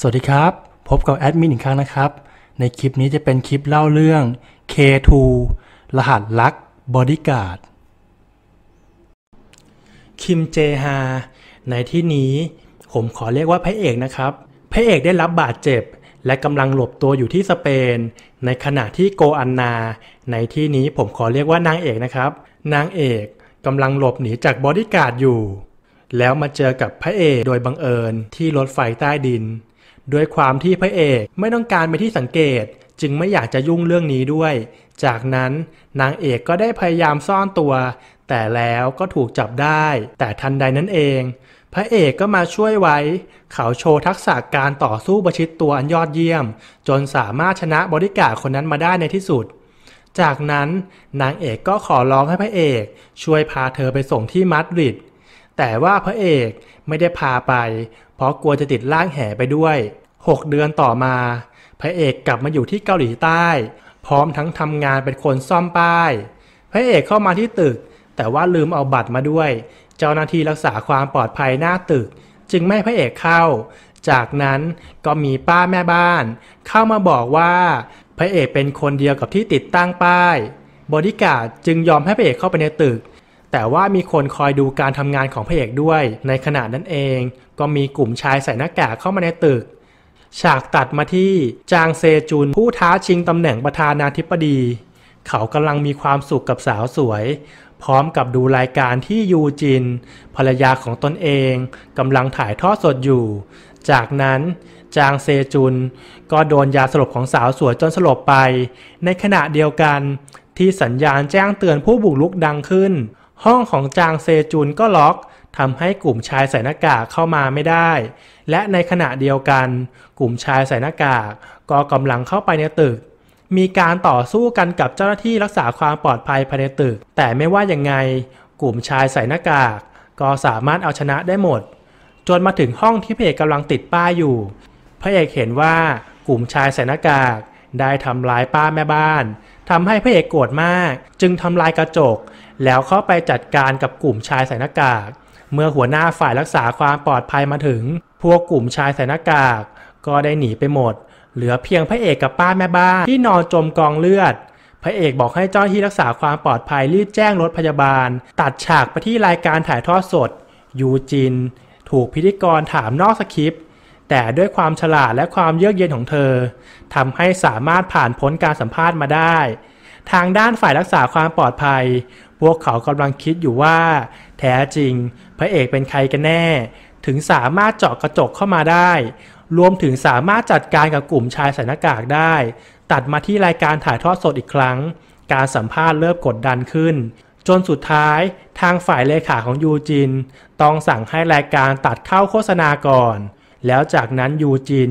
สวัสดีครับพบกับแอดมินอีกครั้งนะครับ ในคลิปนี้จะเป็นคลิปเล่าเรื่อง K2 รหัสลักบอดี้การ์ดคิมเจฮาในที่นี้ผมขอเรียกว่าพระเอกนะครับพระเอกได้รับบาดเจ็บและกำลังหลบตัวอยู่ที่สเปน ในขณะที่โกอันนา ในที่นี้ผมขอเรียกว่านางเอกนะครับนางเอกกำลังหลบหนีจากบอดี้การ์ดอยู่ แล้วมาเจอกับพระเอกโดยบังเอิญที่รถไฟใต้ดินด้วยความที่พระเอกไม่ต้องการไปที่สังเกต จึงไม่อยากจะยุ่งเรื่องนี้ด้วย จากนั้นนางเอกก็ได้พยายามซ่อนตัว แต่แล้วก็ถูกจับได้ แต่ทันใดนั้นเอง พระเอกก็มาช่วยไว้ เขาโชว์ทักษะการต่อสู้ประชิดตัวอันยอดเยี่ยม จนสามารถชนะบริการคนนั้นมาได้ในที่สุด จากนั้นนางเอกก็ขอร้องให้พระเอก ช่วยพาเธอไปส่งที่มาดริดแต่ว่าพระเอกไม่ได้พาไปเพราะกลัวจะติดล่างแห่ไปด้วย 6 เดือนต่อมา พระเอกกลับมาอยู่ที่เกาหลีใต้ พร้อมทั้งทำงานเป็นคนซ่อมป้าย พระเอกเข้ามาที่ตึก แต่ว่าลืมเอาบัตรมาด้วย เจ้าหน้าที่รักษาความปลอดภัยหน้าตึก จึงไม่พระเอกเข้า จากนั้นก็มีป้าแม่บ้านเข้ามาบอกว่า พระเอกเป็นคนเดียวกับที่ติดตั้งป้าย บอดี้การ์ดจึงยอมให้พระเอกเข้าไปในตึกแต่ว่ามีคนคอยดูการทำงานของพระเอกด้วย ในขณะนั้นเอง ก็มีกลุ่มชายใส่หน้ากากเข้ามาในตึก ฉากตัดมาที่จางเซจุนผู้ท้าชิงตำแหน่งประธานาธิบดี เขากำลังมีความสุขกับสาวสวย พร้อมกับดูรายการที่ยูจิน ภรรยาของตนเองกำลังถ่ายทอดสดอยู่ จากนั้นจางเซจุนก็โดนยาสลบของสาวสวยจนสลบไป ในขณะเดียวกันที่สัญญาณแจ้งเตือนผู้บุกรุกดังขึ้นห้องของจางเซจุนก็ล็อกทำให้กลุ่มชายใส่หน้ากากเข้ามาไม่ได้ และในขณะเดียวกัน กลุ่มชายใส่หน้ากากก็กำลังเข้าไปในตึก มีการต่อสู้กันกับเจ้าหน้าที่รักษาความปลอดภัยภายในตึกแต่ไม่ว่ายังไงกลุ่มชายใส่หน้ากาก ก็สามารถเอาชนะได้หมด จนมาถึงห้องที่พระเอกกำลังติดป้ายอยู่พระเอกเห็นว่ากลุ่มชายใส่หน้ากากได้ทำลายป้าแม่บ้านทำให้พระเอกโกรธมาก จึงทำลายกระจกแล้วเข้าไปจัดการกับกลุ่มชายใส่หน้ากาก เมื่อหัวหน้าฝ่ายรักษาความปลอดภัยมาถึง พวกกลุ่มชายใส่หน้ากาก ก็ได้หนีไปหมด เหลือเพียงพระเอกกับป้าแม่บ้าน ที่นอนจมกองเลือด พระเอกบอกให้เจ้าที่รักษาความปลอดภัยรีบแจ้งรถพยาบาล ตัดฉากไปที่รายการถ่ายทอดสด ยูจิน ถูกพิธีกรถามนอกสคริปต์ แต่ด้วยความฉลาดและความเยือกเย็นของเธอทำให้สามารถผ่านพ้นการสัมภาษณ์มาได้ ทางด้านฝ่ายรักษาความปลอดภัยพวกเขากำลังคิดอยู่ว่าแท้จริง พระเอกเป็นใครกันแน่ ถึงสามารถเจาะกระจกเข้ามาได้ รวมถึงสามารถจัดการกับกลุ่มชายใส่หน้ากากได้ ตัดมาที่รายการถ่ายทอดสดอีกครั้ง การสัมภาษณ์เริ่มกดดันขึ้น จนสุดท้ายทางฝ่ายเลขาของยูจิน ต้องสั่งให้รายการตัดเข้าโฆษณาก่อนแล้วจากนั้นยูจิน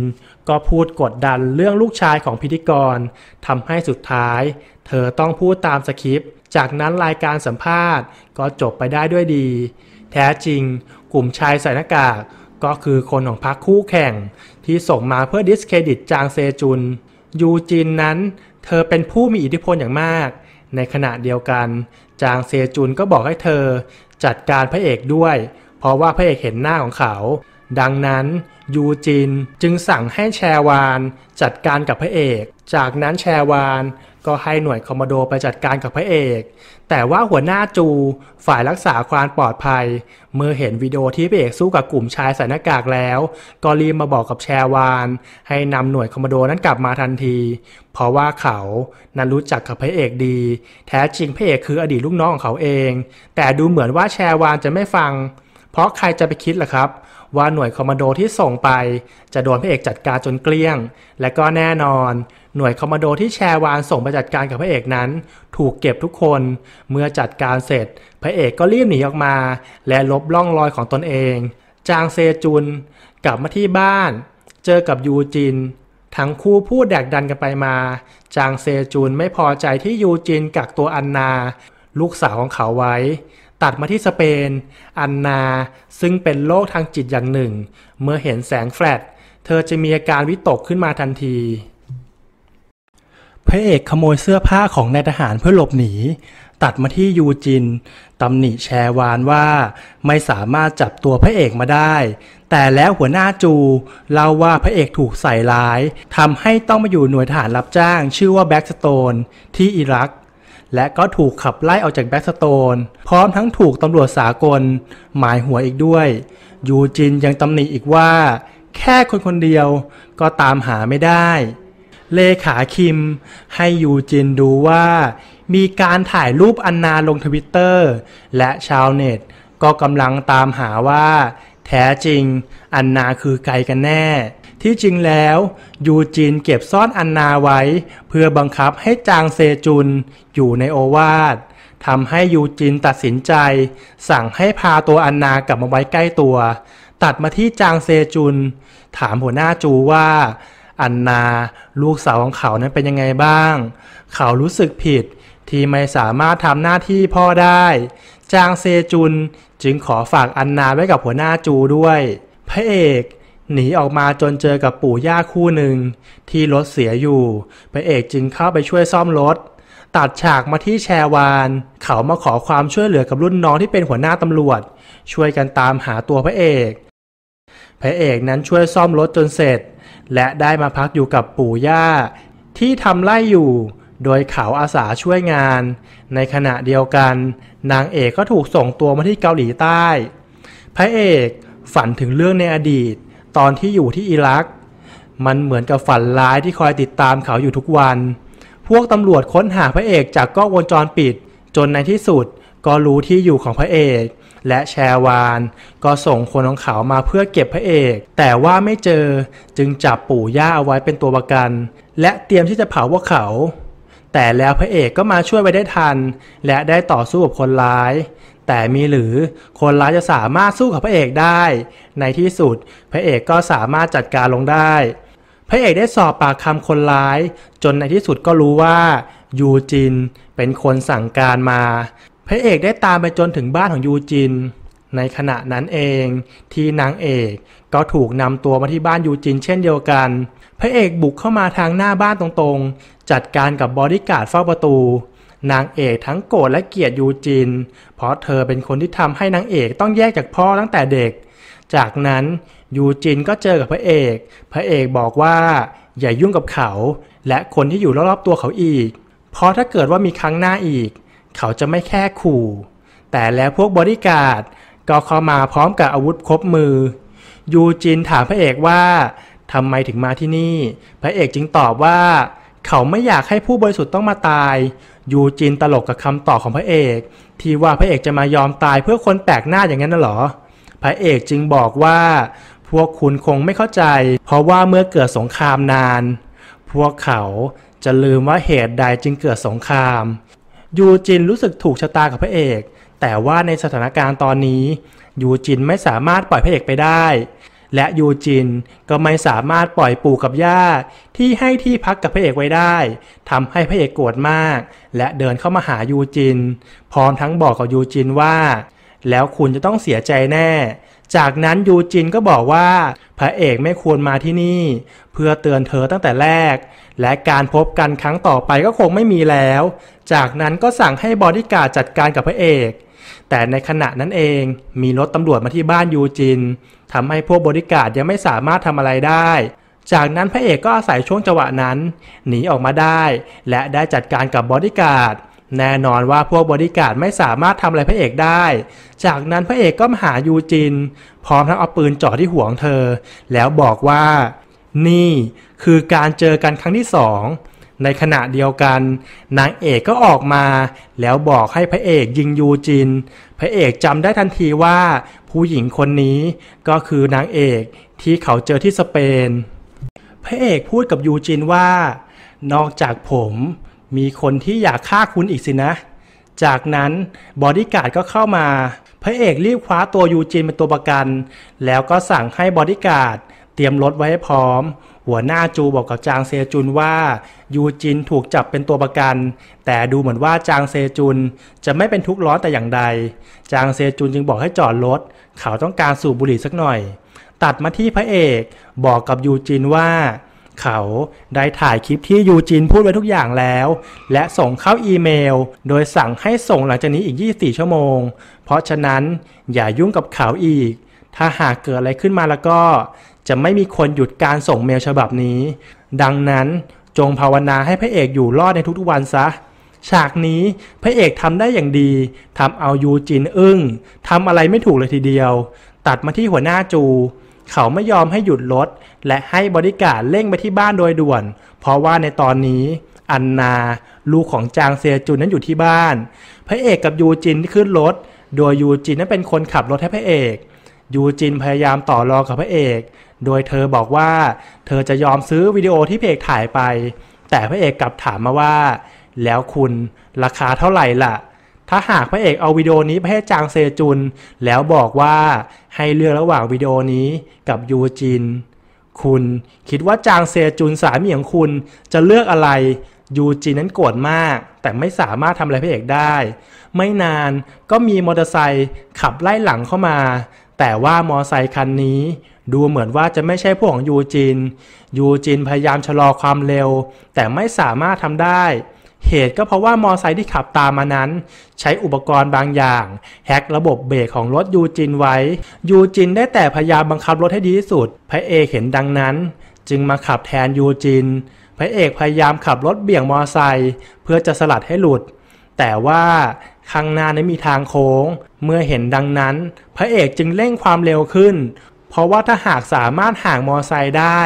ก็พูดกดดันเรื่องลูกชายของพิธีกรทำให้สุดท้าย เธอต้องพูดตามสคริปต์จากนั้นรายการสัมภาษณ์ก็จบไปได้ด้วยดี แท้จริงกลุ่มชายใส่หน้ากากก็คือคนของพรรคคู่แข่งที่ส่งมาเพื่อดิสเครดิตจางเซจุน ยูจินนั้นเธอเป็นผู้มีอิทธิพลอย่างมาก ในขณะเดียวกัน จางเซจุนก็บอกให้เธอจัดการพระเอกด้วย เพราะว่าพระเอกเห็นหน้าของเขา ดังนั้นยูจินจึงสั่งให้แชวานจัดการกับพระเอก จากนั้นแชวานก็ให้หน่วยคอมมานโดไปจัดการกับพระเอก แต่ว่าหัวหน้าจูฝ่ายรักษาความปลอดภัย เมื่อเห็นวิดีโอที่พระเอกสู้กับกลุ่มชายใส่หน้ากากแล้ว ก็รีบมาบอกกับแชวาน ให้นำหน่วยคอมมานโดนั้นกลับมาทันที เพราะว่าเขา นั้นรู้จักกับพระเอกดี แท้จริงพระเอกคืออดีตลูกน้องของเขาเอง แต่ดูเหมือนว่าแชวานจะไม่ฟัง เพราะใครจะไปคิดล่ะครับ ว่าหน่วยคอมมานโดที่ส่งไปจะโดนพระเอกจัดการจนเกลี้ยงและก็แน่นอนหน่วยคอมมานโดที่แชร์วานส่งไปจัดการกับพระเอกนั้น ถูกเก็บทุกคนเมื่อจัดการเสร็จ พระเอกก็รีบหนีออกมา และลบล่องรอยของตนเองจางเซจุนกลับมาที่บ้าน เจอกับยูจิน ทั้งคู่พูดแดกดันกันไปมาจางเซจุนไม่พอใจที่ยูจินกักตัวอันนา ลูกสาวของเขาไว้ ตัดมาที่สเปน อันนาซึ่งเป็นโรคทางจิตอย่างหนึ่ง เมื่อเห็นแสงแฟลชเธอจะมีอาการวิตกขึ้นมาทันทีพระเอกขโมยเสื้อผ้าของนายทหารเพื่อหลบหนี ตัดมาที่ยูจินตำหนิแชวานว่าไม่สามารถจับตัวพระเอกมาได้ แต่แล้วหัวหน้าจู เล่าว่าพระเอกถูกใส่ร้ายทำให้ต้องมาอยู่หน่วยทหารรับจ้าง ชื่อว่าแบ็กสโตนที่อิรักและก็ถูกขับไล่ออกจากแบ็กสโตนพร้อมทั้งถูกตำรวจสากล หมายหัวอีกด้วย ยูจินยังตำหนิอีกว่า แค่คนคนเดียวก็ตามหาไม่ได้เลขาคิม ให้ยูจินดูว่า มีการถ่ายรูปอันนาลงทวิตเตอร์และชาวเน็ต ก็กำลังตามหาว่า แท้จริงอันนาคือไกกันแน่ ที่จริงแล้ว ยูจินเก็บซ่อนอันนาไว้ เพื่อบังคับให้จางเซจุนอยู่ในโอวาททำให้ยูจินตัดสินใจ สั่งให้พาตัวอันนากลับมาไว้ใกล้ตัว ตัดมาที่จางเซจุน ถามหัวหน้าจูว่าอันนาลูกสาวของเขานั้นเป็นยังไงบ้าง เขารู้สึกผิดที่ไม่สามารถทำหน้าที่พ่อได้ จางเซจุนจึงขอฝากอันนาไว้กับหัวหน้าจูด้วย พระเอก หนีออกมาจนเจอกับปู่ย่าคู่หนึ่ง ที่รถเสียอยู่ พระเอกจึงเข้าไปช่วยซ่อมรถตัดฉากมาที่แชวาน เขามาขอความช่วยเหลือกับรุ่นน้องที่เป็นหัวหน้าตำรวจ ช่วยกันตามหาตัวพระเอกพระเอกนั้นช่วยซ่อมรถจนเสร็จและได้มาพักอยู่กับปู่ย่าที่ทำไร่อยู่โดยเขาอาสาช่วยงาน ในขณะเดียวกัน นางเอกก็ถูกส่งตัวมาที่เกาหลีใต้ พระเอกฝันถึงเรื่องในอดีต ตอนที่อยู่ที่อิรักมันเหมือนกับฝันร้ายที่คอยติดตามเขาอยู่ทุกวัน พวกตำรวจค้นหาพระเอกจากกล้องวงจรปิด จนในที่สุดก็รู้ที่อยู่ของพระเอกและแชร์วานก็ส่งคนของเขามาเพื่อเก็บพระเอก แต่ว่าไม่เจอจึงจับปู่ย่าเอาไว้เป็นตัวประกัน และเตรียมที่จะเผาพวกเขา แต่แล้วพระเอกก็มาช่วยไว้ได้ทัน และได้ต่อสู้กับคนร้าย แต่มีหรือคนร้ายจะสามารถสู้กับพระเอกได้ ในที่สุด พระเอกก็สามารถจัดการลงได้ พระเอกได้สอบปากคำคนร้าย จนในที่สุดก็รู้ว่า ยูจินเป็นคนสั่งการมาพระเอกได้ตามไปจนถึงบ้านของยูจิน ในขณะนั้นเองที่นางเอกก็ถูกนำตัวมาที่บ้านยูจิน เช่นเดียวกัน พระเอกบุกเข้ามาทางหน้าบ้านตรงๆ จัดการกับบอดี้การ์ดเฝ้าประตู นางเอกทั้งโกรธและเกลียดยูจินเพราะเธอเป็นคนที่ทำให้นางเอกต้องแยกจากพ่อตั้งแต่เด็ก จากนั้นยูจินก็เจอกับพระเอก พระเอกบอกว่าอย่ายุ่งกับเขา และคนที่อยู่รอบๆตัวเขาอีกเพราะถ้าเกิดว่ามีครั้งหน้าอีกเขาจะไม่แค่ขู่ แต่แล้วพวกบริการก็เข้ามาพร้อมกับอาวุธครบมือ ยูจินถามพระเอกว่าทำไมถึงมาที่นี่ พระเอกจึงตอบว่า เขาไม่อยากให้ผู้บริสุทธิ์ต้องมาตาย ยูจินตลกกับคำตอบของพระเอก ที่ว่าพระเอกจะมายอมตายเพื่อคนแปลกหน้าอย่างนั้นน่ะหรอ พระเอกจึงบอกว่า พวกคุณคงไม่เข้าใจ เพราะว่าเมื่อเกิดสงครามนาน พวกเขาจะลืมว่าเหตุใดจึงเกิดสงครามยูจินรู้สึกถูกชะตากับพระเอก แต่ว่าในสถานการณ์ตอนนี้ ยูจินไม่สามารถปล่อยพระเอกไปได้ และยูจินก็ไม่สามารถปล่อยปู่กับย่าที่ให้ที่พักกับพระเอกไว้ได้ ทำให้พระเอกโกรธมาก และเดินเข้ามาหายูจิน พร้อมทั้งบอกกับยูจินว่า แล้วคุณจะต้องเสียใจแน่จากนั้นยูจินก็บอกว่า พระเอกไม่ควรมาที่นี่ เพื่อเตือนเธอตั้งแต่แรก และการพบกันครั้งต่อไปก็คงไม่มีแล้ว จากนั้นก็สั่งให้บอดี้การ์ดจัดการกับพระเอก แต่ในขณะนั้นเองมีรถตำรวจมาที่บ้านยูจินทำให้พวกบอดี้การ์ดยังไม่สามารถทำอะไรได้ จากนั้นพระเอกก็อาศัยช่วงจังหวะนั้น หนีออกมาได้ และได้จัดการกับบอดี้การ์ดแน่นอนว่าพวกบริการไม่สามารถทำอะไรพระเอกได้ จากนั้นพระเอกก็มาหายูจินพร้อมทั้งเอาปืนจ่อที่หัวของเธอ แล้วบอกว่า นี่ คือการเจอกันครั้งที่สอง ในขณะเดียวกัน นางเอกก็ออกมา แล้วบอกให้พระเอกยิงยูจินพระเอกจำได้ทันทีว่า ผู้หญิงคนนี้ก็คือนางเอกที่เขาเจอที่สเปน พระเอกพูดกับยูจินว่า นอกจากผมมีคนที่อยากฆ่าคุณอีกสินะ จากนั้นบอดี้การ์ดก็เข้ามา พระเอกรีบคว้าตัวยูจินเป็นตัวประกัน แล้วก็สั่งให้บอดี้การ์ดเตรียมรถไว้ให้พร้อม หัวหน้าจูบอกกับจางเซจุนว่า ยูจินถูกจับเป็นตัวประกัน แต่ดูเหมือนว่าจางเซจุนจะไม่เป็นทุกข์ร้อนแต่อย่างใด จางเซจุนจึงบอกให้จอดรถเขาต้องการสูบบุหรี่สักหน่อย ตัดมาที่พระเอกบอกกับยูจินว่าเขาได้ถ่ายคลิปที่ยูจินพูดไว้ทุกอย่างแล้ว และส่งเข้าอีเมลโดยสั่งให้ส่งหลังจากนี้อีก 24 ชั่วโมง เพราะฉะนั้นอย่ายุ่งกับเขาอีก ถ้าหากเกิดอะไรขึ้นมาแล้วก็ จะไม่มีคนหยุดการส่งเมลฉบับนี้ ดังนั้นจงภาวนาให้พระเอกอยู่รอดในทุกๆวันซะ ฉากนี้พระเอกทำได้อย่างดีทำเอายูจินอึง้งทำอะไรไม่ถูกเลยทีเดียว ตัดมาที่หัวหน้าจูเขาไม่ยอมให้หยุดรถและให้บริการเร่งไปที่บ้านโดยด่วน เพราะว่าในตอนนี้ อันนาลูกของจางเซียจุนนั้นอยู่ที่บ้าน พระเอกกับยูจินขึ้นรถโดยยูจินนั้นเป็นคนขับรถให้พระเอก ยูจินพยายามต่อรองกับพระเอก โดยเธอบอกว่า เธอจะยอมซื้อวิดีโอที่พระเอกถ่ายไป แต่พระเอกกลับถามมาว่า แล้วคุณราคาเท่าไหร่ล่ะถ้าหากพระเอกเอาวิดีโอนี้ไปให้จางเซจุน แล้วบอกว่าให้เลือกระหว่างวิดีโอนี้กับยูจิน คุณคิดว่าจางเซจุนสามีของคุณจะเลือกอะไร ยูจินนั้นโกรธมาก แต่ไม่สามารถทำอะไรพระเอกได้ ไม่นานก็มีมอเตอร์ไซค์ขับไล่หลังเข้ามา แต่ว่ามอเตอร์ไซคันนี้ ดูเหมือนว่าจะไม่ใช่พวกของยูจินยูจินพยายามชะลอความเร็ว แต่ไม่สามารถทำได้เหตุก็เพราะว่ามอไซค์ที่ขับตามมานั้น ใช้อุปกรณ์บางอย่าง แฮกระบบเบรกของรถยูจินไว้ ยูจินได้แต่พยายามบังคับรถให้ดีที่สุด พระเอกเห็นดังนั้น จึงมาขับแทนยูจิน พระเอกพยายามขับรถเบี่ยงมอไซค์เพื่อจะสลัดให้หลุด แต่ว่าข้างหน้านั้นมีทางโค้ง เมื่อเห็นดังนั้น พระเอกจึงเร่งความเร็วขึ้น เพราะว่าถ้าหากสามารถห่างมอไซค์ได้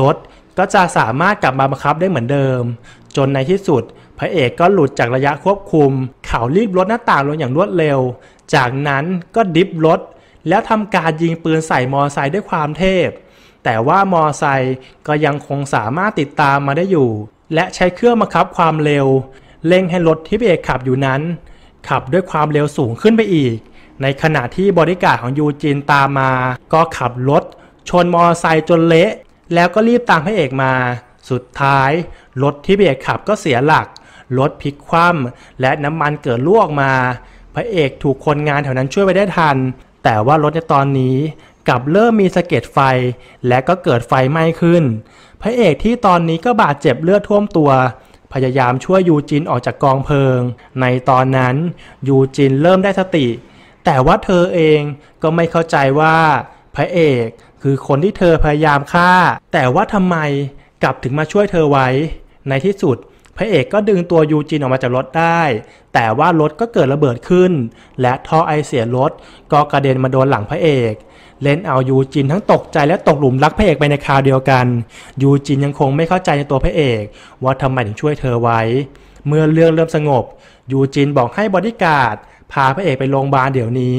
รถก็จะสามารถกลับมาบังคับได้เหมือนเดิม จนในที่สุดพระเอกก็หลุดจากระยะควบคุม เขารีบลดหน้าต่างลงอย่างรวดเร็ว จากนั้นก็ดิฟรถแล้วทำการยิงปืนใส่มอไซค์ด้วยความเทพ แต่ว่ามอไซค์ก็ยังคงสามารถติดตามมาได้อยู่ และใช้เครื่องมาคับความเร็วเร่งให้รถที่พระเอกขับอยู่นั้น ขับด้วยความเร็วสูงขึ้นไปอีก ในขณะที่บริการของยูจินตามมา ก็ขับรถชนมอไซค์จนเละแล้วก็รีบตามพระเอกมา สุดท้ายรถที่พระเอกขับก็เสียหลักรถพลิกคว่ำและน้ำมันเกิดรั่วออกมา พระเอกถูกคนงานแถวนั้นช่วยไว้ได้ทัน แต่ว่ารถในตอนนี้กลับเริ่มมีสะเก็ดไฟ และก็เกิดไฟไหม้ขึ้น พระเอกที่ตอนนี้ก็บาดเจ็บเลือดท่วมตัว พยายามช่วยยูจินออกจากกองเพลิง ในตอนนั้น ยูจินเริ่มได้สติ แต่ว่าเธอเองก็ไม่เข้าใจว่า พระเอกคือคนที่เธอพยายามฆ่า แต่ว่าทำไมกลับถึงมาช่วยเธอไว้ในที่สุดพระเอกก็ดึงตัวยูจินออกมาจากรถได้ แต่ว่ารถก็เกิดระเบิดขึ้น และท่อไอเสียรถก็กระเด็นมาโดนหลังพระเอก เล่นเอายูจินทั้งตกใจและตกหลุมรักพระเอกไปในคราวเดียวกัน ยูจินยังคงไม่เข้าใจในตัวพระเอก ว่าทำไมถึงช่วยเธอไว้ เมื่อเรื่องเริ่มสงบ ยูจินบอกให้บอดี้การ์ดพาพระเอกไปโรงพยาบาลเดี๋ยวนี้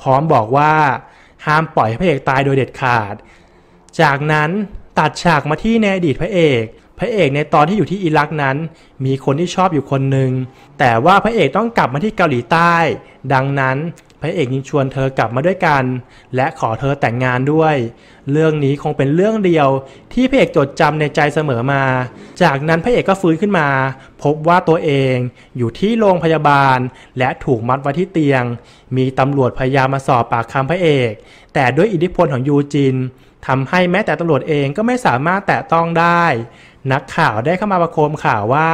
พร้อมบอกว่าห้ามปล่อยพระเอกตายโดยเด็ดขาด จากนั้นตัดฉากมาที่ในอดีตพระเอกพระเอกในตอนที่อยู่ที่อิรักนั้นมีคนที่ชอบอยู่คนหนึ่ง แต่ว่าพระเอกต้องกลับมาที่เกาหลีใต้ ดังนั้นพระเอกยิงชวนเธอกลับมาด้วยกัน และขอเธอแต่งงานด้วย เรื่องนี้คงเป็นเรื่องเดียวที่พระเอกจดจำในใจเสมอมา จากนั้นพระเอกก็ฟื้นขึ้นมา พบว่าตัวเองอยู่ที่โรงพยาบาล และถูกมัดไว้ที่เตียง มีตำรวจพยายามมาสอบปากคำพระเอก แต่ด้วยอิทธิพลของยูจินทำให้แม้แต่ตำรวจเองก็ไม่สามารถแตะต้องได้นักข่าวได้เข้ามาประโคมข่าวว่า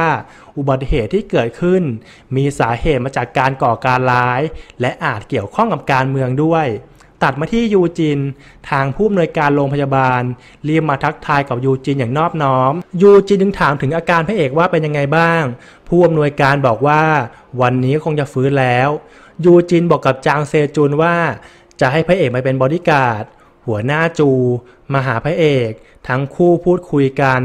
อุบัติเหตุที่เกิดขึ้น มีสาเหตุมาจากการก่อการร้าย และอาจเกี่ยวข้องกับการเมืองด้วย ตัดมาที่ยูจินทางผู้อำนวยการโรงพยาบาลเรีบมาทักทายกับยูจินอย่างนอบน้อม ยูจินจึงถามถึงอาการพระเอกว่าเป็นยังไงบ้าง ผู้อำนวยการบอกว่า วันนี้คงจะฟื้นแล้ว ยูจินบอกกับจางเซจุนว่าจะให้พระเอกไปเป็นบอดี้การ์ดหัวหน้าจูมาหาพระเอกทั้งคู่พูดคุยกัน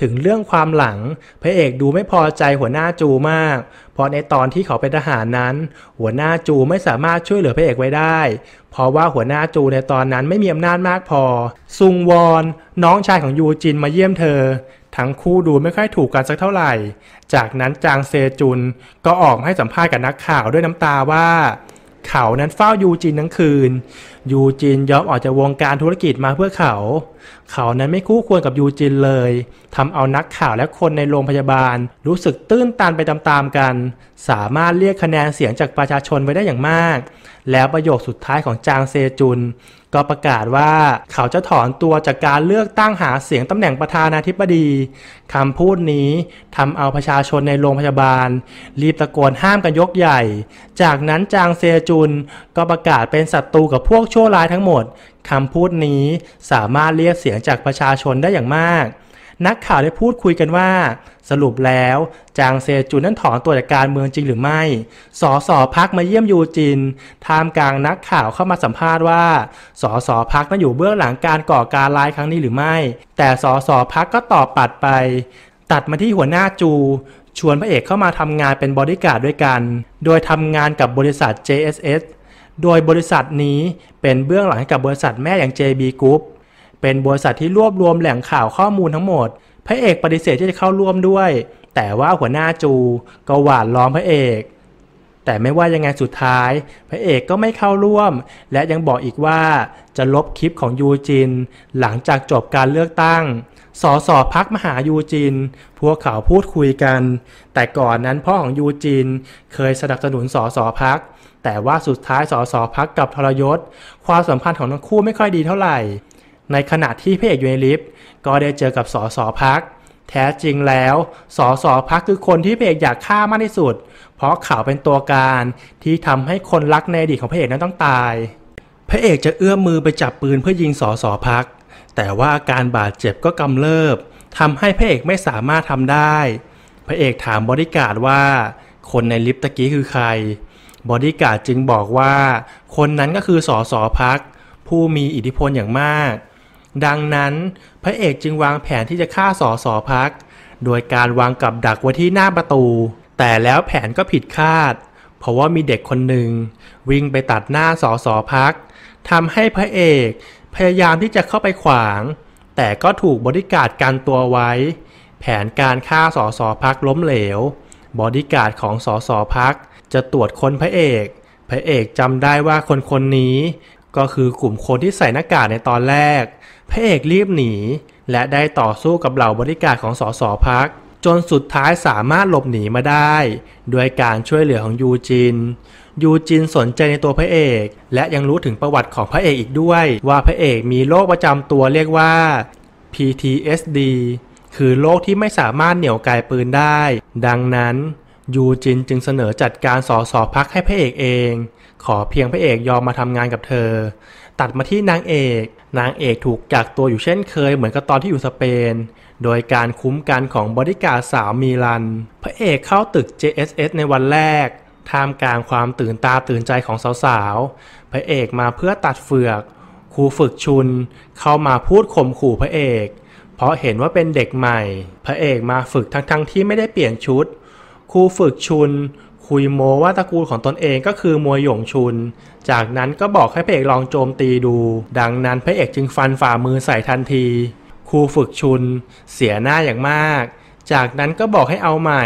ถึงเรื่องความหลังพระเอกดูไม่พอใจหัวหน้าจูมาก เพราะในตอนที่เขาเป็นทหารนั้น หัวหน้าจูไม่สามารถช่วยเหลือพระเอกไว้ได้ เพราะว่าหัวหน้าจูในตอนนั้นไม่มีอำนาจมากพอซุงวอนน้องชายของยูจินมาเยี่ยมเธอ ทั้งคู่ดูไม่ค่อยถูกกันสักเท่าไหร่ จากนั้นจางเซจุนก็ออกให้สัมภาษณ์กับนักข่าวด้วยน้ำตาว่าเขานั้นเฝ้ายูจินทั้งคืน ยูจินยอมออกจากวงการธุรกิจมาเพื่อเขา เขานั้นไม่คู่ควรกับยูจินเลย ทำเอานักข่าวและคนในโรงพยาบาล รู้สึกตื้นตันไปตามๆกัน สามารถเรียกคะแนนเสียงจากประชาชนไว้ได้อย่างมาก แล้วประโยคสุดท้ายของจางเซจุนก็ประกาศว่าเขาจะถอนตัวจากการเลือกตั้งหาเสียงตำแหน่งประธานาธิบดีคำพูดนี้ทำเอาประชาชนในโรงพยาบาล รีบตะโกนห้ามกันยกใหญ่ จากนั้นจางเซจุน ก็ประกาศเป็นศัตรูกับพวกชั่วร้ายทั้งหมดคำพูดนี้สามารถเรียกเสียงจากประชาชนได้อย่างมากนักข่าวได้พูดคุยกันว่า สรุปแล้วจางเซจุนนั้นถอนตัวจากการเมืองจริงหรือไม่สอสอพักมาเยี่ยมยูจินท่ามกลางนักข่าวเข้ามาสัมภาษณ์ว่าสอสอพักนั้นอยู่เบื้องหลังการก่อการร้ายครั้งนี้หรือไม่ แต่สอสอพักก็ตอบปัดไป ตัดมาที่หัวหน้าจู ชวนพระเอกเข้ามาทำงานเป็นบริการด้วยกัน โดยทำงานกับบริษัท JSS โดยบริษัทนี้เป็นเบื้องหลังกับบริษัทแม่อย่าง JB Group เป็นบริษัทที่รวบรวมแหล่งข่าวข้อมูลทั้งหมด พระเอกปฏิเสธที่จะเข้าร่วมด้วย แต่ว่าหัวหน้าจูก็หวานล้อมพระเอก แต่ไม่ว่ายังไงสุดท้าย พระเอกก็ไม่เข้าร่วม และยังบอกอีกว่าจะลบคลิปของยูจินหลังจากจบการเลือกตั้งสอสอพักมหายูจินพวกเขาพูดคุยกัน แต่ก่อนนั้นพ่อของยูจินเคยสนับสนุนสอสอพัก แต่ว่าสุดท้ายสอสอพักกับทรยศ ความสัมพันธ์ของทั้งคู่ไม่ค่อยดีเท่าไหร่ในขณะที่พระเอกอยู่ในลิฟต์ก็ได้เจอกับสสพักแท้จริงแล้วสสพักคือคนที่พระเอกอยากฆ่ามากที่สุด เพราะเขาเป็นตัวการที่ทำให้คนรักในอดีตของพระเอกนั้นต้องตายพระเอกจะเอื้อมมือไปจับปืนเพื่อยิงสสพักแต่ว่าอาการบาดเจ็บก็กำเริบทำให้พระเอกไม่สามารถทำได้ พระเอกถามบริการว่า คนในลิฟต์ตะกี้คือใครบริการจึงบอกว่า คนนั้นก็คือสสพักผู้มีอิทธิพลอย่างมากดังนั้นพระเอกจึงวางแผนที่จะฆ่าสอสอพักโดยการวางกับดักไว้ที่หน้าประตู แต่แล้วแผนก็ผิดคาด เพราะว่ามีเด็กคนหนึ่ง วิ่งไปตัดหน้าสอสอพักทำให้พระเอกพยายามที่จะเข้าไปขวาง แต่ก็ถูกบอดี้การ์ดกันตัวไว้ แผนการฆ่าสอสอพักล้มเหลว บอดี้การ์ดของสอสอพักจะตรวจคนพระเอก พระเอกจำได้ว่าคนคนนี้ ก็คือกลุ่มคนที่ใส่หน้ากากในตอนแรกพระเอกรีบหนีและได้ต่อสู้กับเหล่าบริการของ สสพัก จนสุดท้ายสามารถหลบหนีมาได้ด้วยการช่วยเหลือของยูจินยูจินสนใจในตัวพระเอกและยังรู้ถึงประวัติของพระเอกอีกด้วยว่าพระเอกมีโรคประจำตัวเรียกว่า PTSD คือโรคที่ไม่สามารถเหนี่ยวไกปืนได้ดังนั้นยูจินจึงเสนอจัดการสอสอพักให้พระเอกเอง ขอเพียงพระเอกยอมมาทำงานกับเธอตัดมาที่นางเอก นางเอกถูกจักตัวอยู่เช่นเคยเหมือนกับตอนที่อยู่สเปน โดยการคุ้มกันของบริการสาวมีลัน พระเอกเข้าตึก JSS ในวันแรกท่ามกลางความตื่นตาตื่นใจของสาวๆ พระเอกมาเพื่อตัดเฟือกครูฝึกชุนเข้ามาพูดข่มขู่พระเอก เพราะเห็นว่าเป็นเด็กใหม่ พระเอกมาฝึกทั้งๆทที่ไม่ได้เปลี่ยนชุด ครูฝึกชุน คุยโมว่าตระกูลของตนเองก็คือมวยหยงชุนจากนั้นก็บอกให้พระเอกลองโจมตีดู ดังนั้นพระเอกจึงฟันฝ่ามือใส่ทันที ครูฝึกชุน เสียหน้าอย่างมาก จากนั้นก็บอกให้เอาใหม่